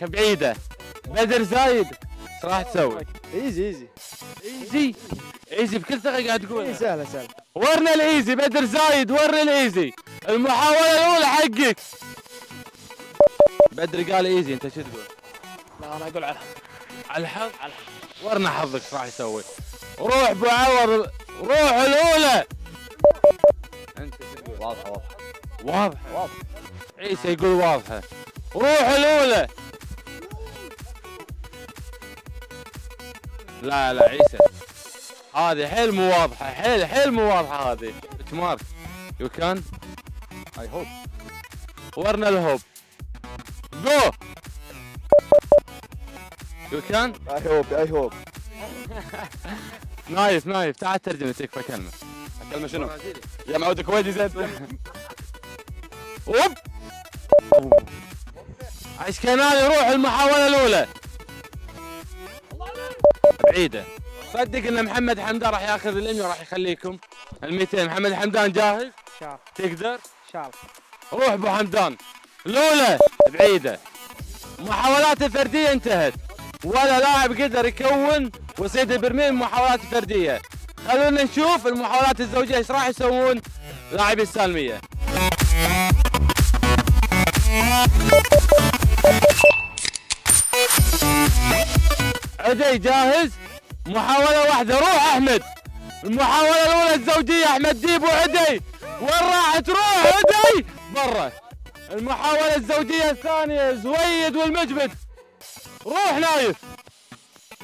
بعيده بدر زايد ايش راح تسوي؟ ايزي ايزي ايزي ايزي بكل ثقه قاعد تقول اي سهله سهله ورنا الايزي بدر زايد ورنا الايزي المحاوله الاولى حقك بدر قال ايزي انت شو تقول؟ لا انا اقول على على الحظ على الحظ ورنا حظك ايش راح يسوي روح ابو عور روح الاولى انت واضحه واضحه واضحه واضحه عيسى يقول واضحه روح الاولى لا لا عيسى هذه حيل مو واضحه حيل حيل مو واضحه هذه تمارك يو كان اي هوب ورنا الهوب جو يو كان؟ اي هوب اي هوب نايف نايف تعال ترجم تكفى كلمة كلمة شنو؟ يا معود الكويتي زين وب عشكناني يروح المحاولة الأولى بعيدة صدق ان محمد حمدان راح ياخذ الامي وراح يخليكم ال 200 محمد حمدان جاهز؟ ان شاء الله تقدر؟ ان شاء الله روح ابو حمدان الاولى بعيده محاولات الفرديه انتهت ولا لاعب قدر يكون وصيد البرميل محاولات فرديه خلونا نشوف المحاولات الزوجيه ايش راح يسوون لاعبي السالميه عدي جاهز محاولة واحدة روح أحمد المحاولة الأولى الزوجية أحمد ديب وعدي وين راح تروح عدي برا المحاولة الزوجية الثانية زويد والمجبد روح نايف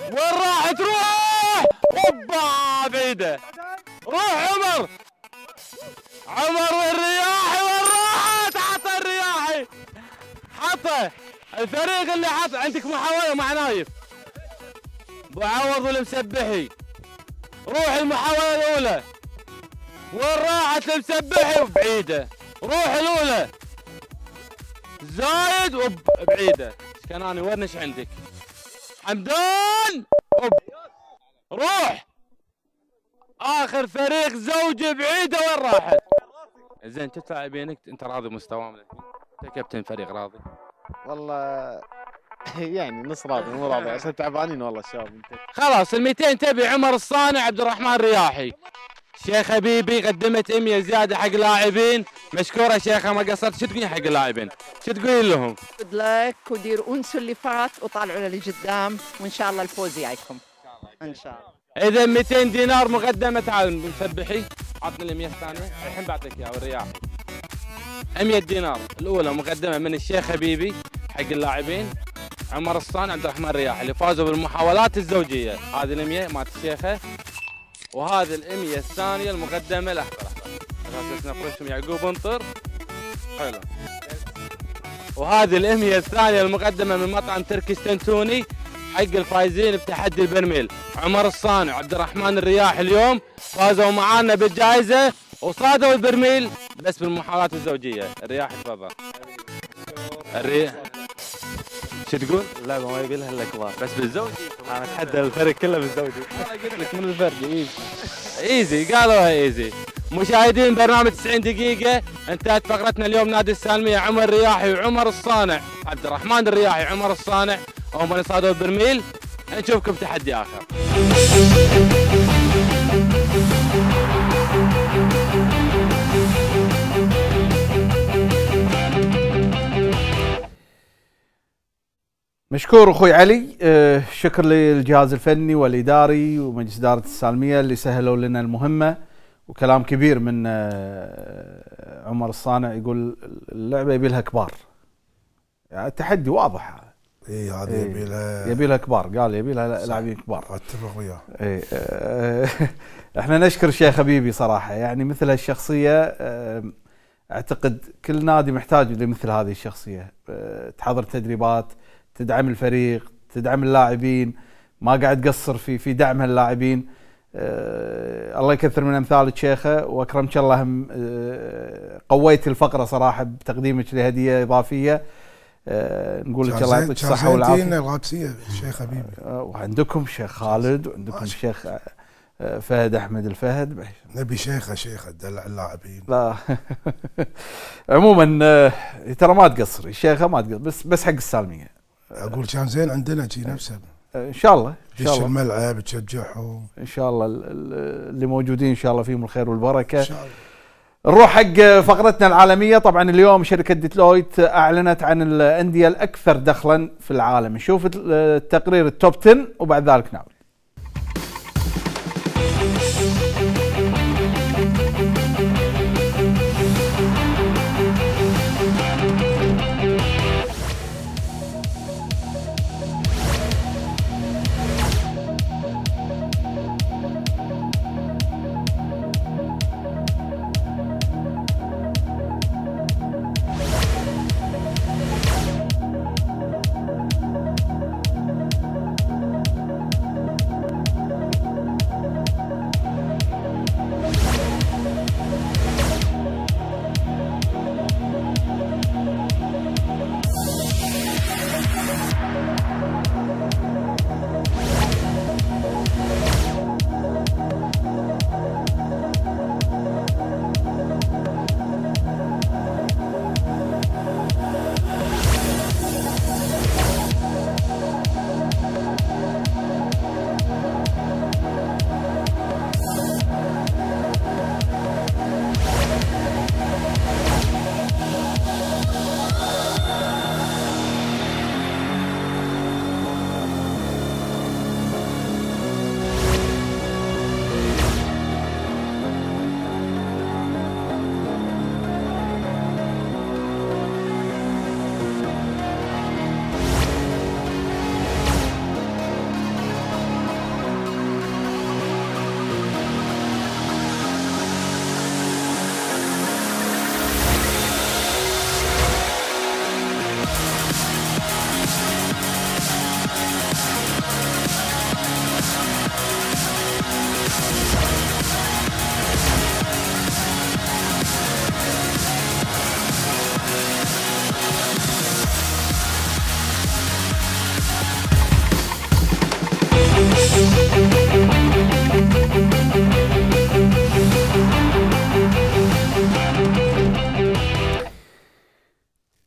وين راح تروح اوبا بعيده روح عمر عمر والرياحي وين راحت حط الرياحي حطه الفريق اللي حط عندك محاوله مع نايف ابو عوض المسبحي روح المحاوله الاولى وين راحت المسبحي بعيده روح الاولى زايد وبعيده كناني وين ايش عندك؟ حمدان أوب. روح اخر فريق زوجي بعيده وين راحت؟ زين شفت لاعبينك انت راضي مستواهم انت كابتن فريق راضي؟ والله يعني نص راضي مو راضي عشان تعبانين والله الشباب خلاص ال 200 تبي عمر الصانع عبد الرحمن الرياحي شيخ حبيبي قدمت 100 زياده حق لاعبين مشكوره شيخه ما قصرت شو تقولين حق اللاعبين شو تقولين لهم جود لك ودير انسوا اللي فات وطالعوا قدام وان شاء الله الفوز جايكم ان شاء الله اذا 200 دينار مقدمه تعال مسبحي عطني ال 100 الثانيه الحين بعطيك اياها والرياح 100 دينار الاولى مقدمه من الشيخ حبيبي حق اللاعبين عمر الصان عبد الرحمن الرياح اللي فازوا بالمحاولات الزوجيه هذه ال 100 مالت الشيخه وهذه الامية الثانية المقدمة له اساس نفرشهم يعقوب انطر حلو وهذه الامية الثانية المقدمة من مطعم تركي ستنتوني حق الفايزين بتحدي البرميل عمر الصانع عبد الرحمن الرياح اليوم فازوا معانا بالجائزة وصادوا البرميل بس بالمحاولات الزوجية الرياح تفضل الرياح شو تقول؟ لا ما يقولها الا كبار بس بالزوجي انا اتحدى الفرق كله بالزوجي قلت لك من الفرق إيه. ايزي ايزي قالوها ايزي مشاهدين برنامج 90 دقيقة انتهت فقرتنا اليوم نادي السالمية عمر الرياحي وعمر الصانع عبد الرحمن الرياحي عمر الصانع هم اللي صادوا البرميل نشوفكم تحدي اخر مشكور اخوي علي أه شكر للجهاز الفني والاداري ومجلس اداره السالميه اللي سهلوا لنا المهمه وكلام كبير من أه عمر الصانع يقول اللعبه يبي لها كبار يعني التحدي واضح اي هذه إيه يبي لها يبي لها كبار قال يبي لها لاعبين كبار اتفق وياه اي أه احنا نشكر الشيخ حبيبي صراحه يعني مثل هالشخصيه آه، اعتقد كل نادي محتاج لمثل هذه الشخصيه آه، تحضر تدريبات تدعم الفريق تدعم اللاعبين ما قاعد تقصر في في دعم هاللاعبين أه الله يكثر من امثالك شيخه واكرمك الله هم أه قويت الفقره صراحه بتقديمك لهديه اضافيه أه نقول لك الله يعطيك الصحه والعافيه القادسيه الشيخ حبيبي آه، وعندكم شيخ خالد وعندكم الشيخ آه، فهد احمد الفهد نبي شيخه شيخه دلع اللاعبين لا عموما آه، ترى ما تقصري الشيخه ما تقصر بس بس حق السالميه اقول كان زين عندنا شي نفسه ان شاء الله ان شاء الله الملعب تشجعهم ان شاء الله اللي موجودين ان شاء الله فيهم الخير والبركه ان شاء الله نروح حق فقرتنا العالميه طبعا اليوم شركه ديتلويت اعلنت عن الانديه الاكثر دخلا في العالم نشوف التقرير التوب 10 وبعد ذلك نعود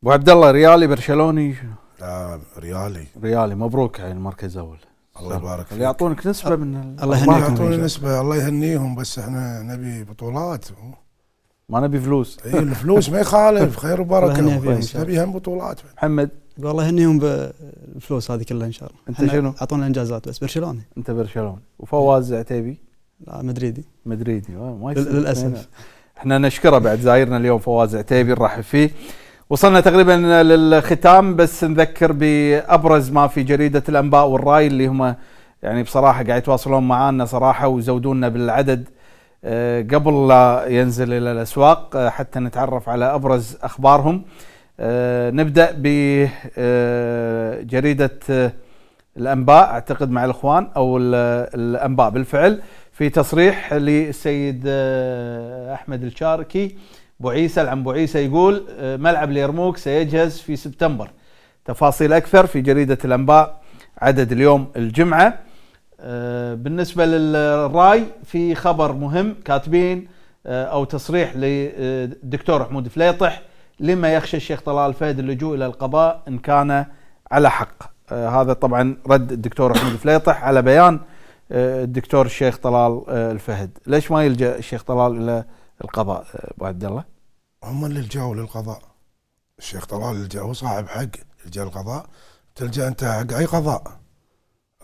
ابو عبد الله ريالي برشلوني لا ريالي ريالي مبروك على المركز الاول الله يبارك فيك يعطونك نسبه من الله يهنيهم يعطوني نسبه الله يهنيهم بس احنا نبي بطولات ما نبي فلوس اي الفلوس ما يخالف خير وبركه نبي هم بطولات محمد والله يهنيهم بالفلوس هذه كلها ان شاء الله انت شنو؟ اعطونا انجازات بس برشلوني انت برشلوني وفواز عتيبي لا مدريدي مدريدي آه، ما للاسف احنا نشكره بعد زايرنا اليوم فواز عتيبي نرحب فيه وصلنا تقريبا للختام بس نذكر بابرز ما في جريده الانباء والراي اللي هم يعني بصراحه قاعد يتواصلون معانا صراحه ويزودونا بالعدد آه، قبل لا ينزل الى الاسواق آه، حتى نتعرف على ابرز اخبارهم آه، نبدا بجريده الانباء اعتقد مع الاخوان او الانباء بالفعل في تصريح للسيد احمد الشاركي بوعيسى العم بوعيسى يقول آه، ملعب اليرموك سيجهز في سبتمبر تفاصيل أكثر في جريدة الأنباء عدد اليوم الجمعة آه، بالنسبة للراي في خبر مهم كاتبين آه، أو تصريح للدكتور حمود فليطح لما يخشى الشيخ طلال فهد اللجوء إلى القضاء إن كان على حق هذا طبعا رد الدكتور حمود فليطح على بيان الدكتور الشيخ طلال الفهد ليش ما يلجأ الشيخ طلال إلى القضاء ابو عبد الله؟ هم اللي لجأوا للقضاء الشيخ طلال لجأوا صاحب حق لجأ القضاء تلجأ انت حق اي قضاء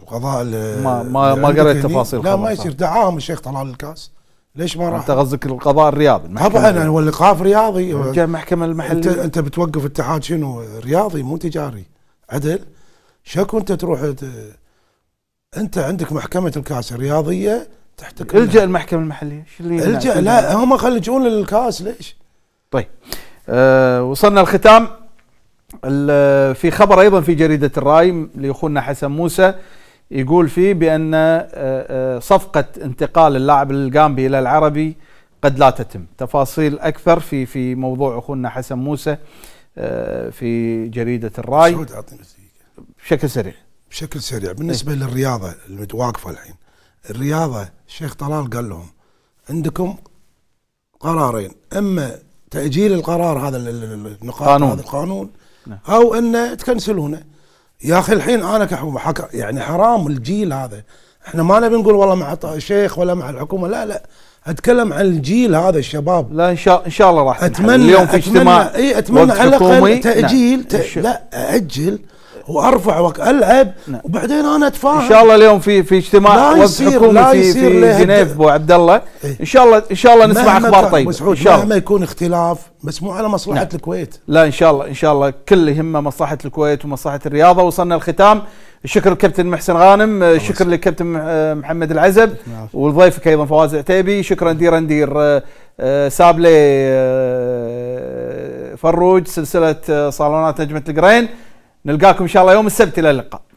القضاء ما ما ما قريت تفاصيل لا ما يصير دعاهم الشيخ طلال الكاس ليش ما راح؟ انت قصدك القضاء الرياضي طبعا هو الايقاف رياضي المحكمه المحليه انت انت بتوقف اتحاد شنو رياضي مو تجاري عدل شكو انت تروح انت عندك محكمه الكاس الرياضيه تحتك الجا المحكمه المحليه شو اللي الجا لا هم خلجون للكاس ليش؟ طيب أه وصلنا الختام في خبر ايضا في جريده الراي لاخونا حسن موسى يقول فيه بان آه، آه، صفقه انتقال اللاعب الجامبي الى العربي قد لا تتم تفاصيل اكثر في في موضوع اخونا حسن موسى آه، في جريده الراي بشكل سريع بشكل سريع بالنسبه إيه. للرياضه اللي الحين الرياضة الشيخ طلال قال لهم عندكم قرارين اما تاجيل القرار هذا القانون قانون. هذا القانون نعم. او انه تكنسلونه يا اخي الحين انا كحكومة يعني حرام الجيل هذا احنا ما نبي نقول والله مع الشيخ ولا مع الحكومه لا لا اتكلم عن الجيل هذا الشباب لا ان شاء ان شاء الله راح اتمنى اليوم في اجتماع اتمنى, اي اتمنى على الاقل نعم. تاجيل نعم. تأ... لا ااجل وارفع والعب نعم. وبعدين انا اتفاهم ان شاء الله اليوم في في اجتماع وفد حكومي في في جنيف ابو عبد الله إيه. ان شاء الله ان شاء الله نسمع اخبار طيبه ان شاء الله مهما يكون اختلاف بس مو على مصلحه نعم. الكويت لا ان شاء الله ان شاء الله كل يهمه مصلحه الكويت ومصلحه الرياضه وصلنا الختام شكر الكابتن محسن غانم شكر للكابتن محمد العزب نعم. ولضيفك ايضا فواز عتيبي شكرا دير ندير آه، آه، سابلي آه، فروج سلسله صالونات نجمه القرين نلقاكم ان شاء الله يوم السبت الى اللقاء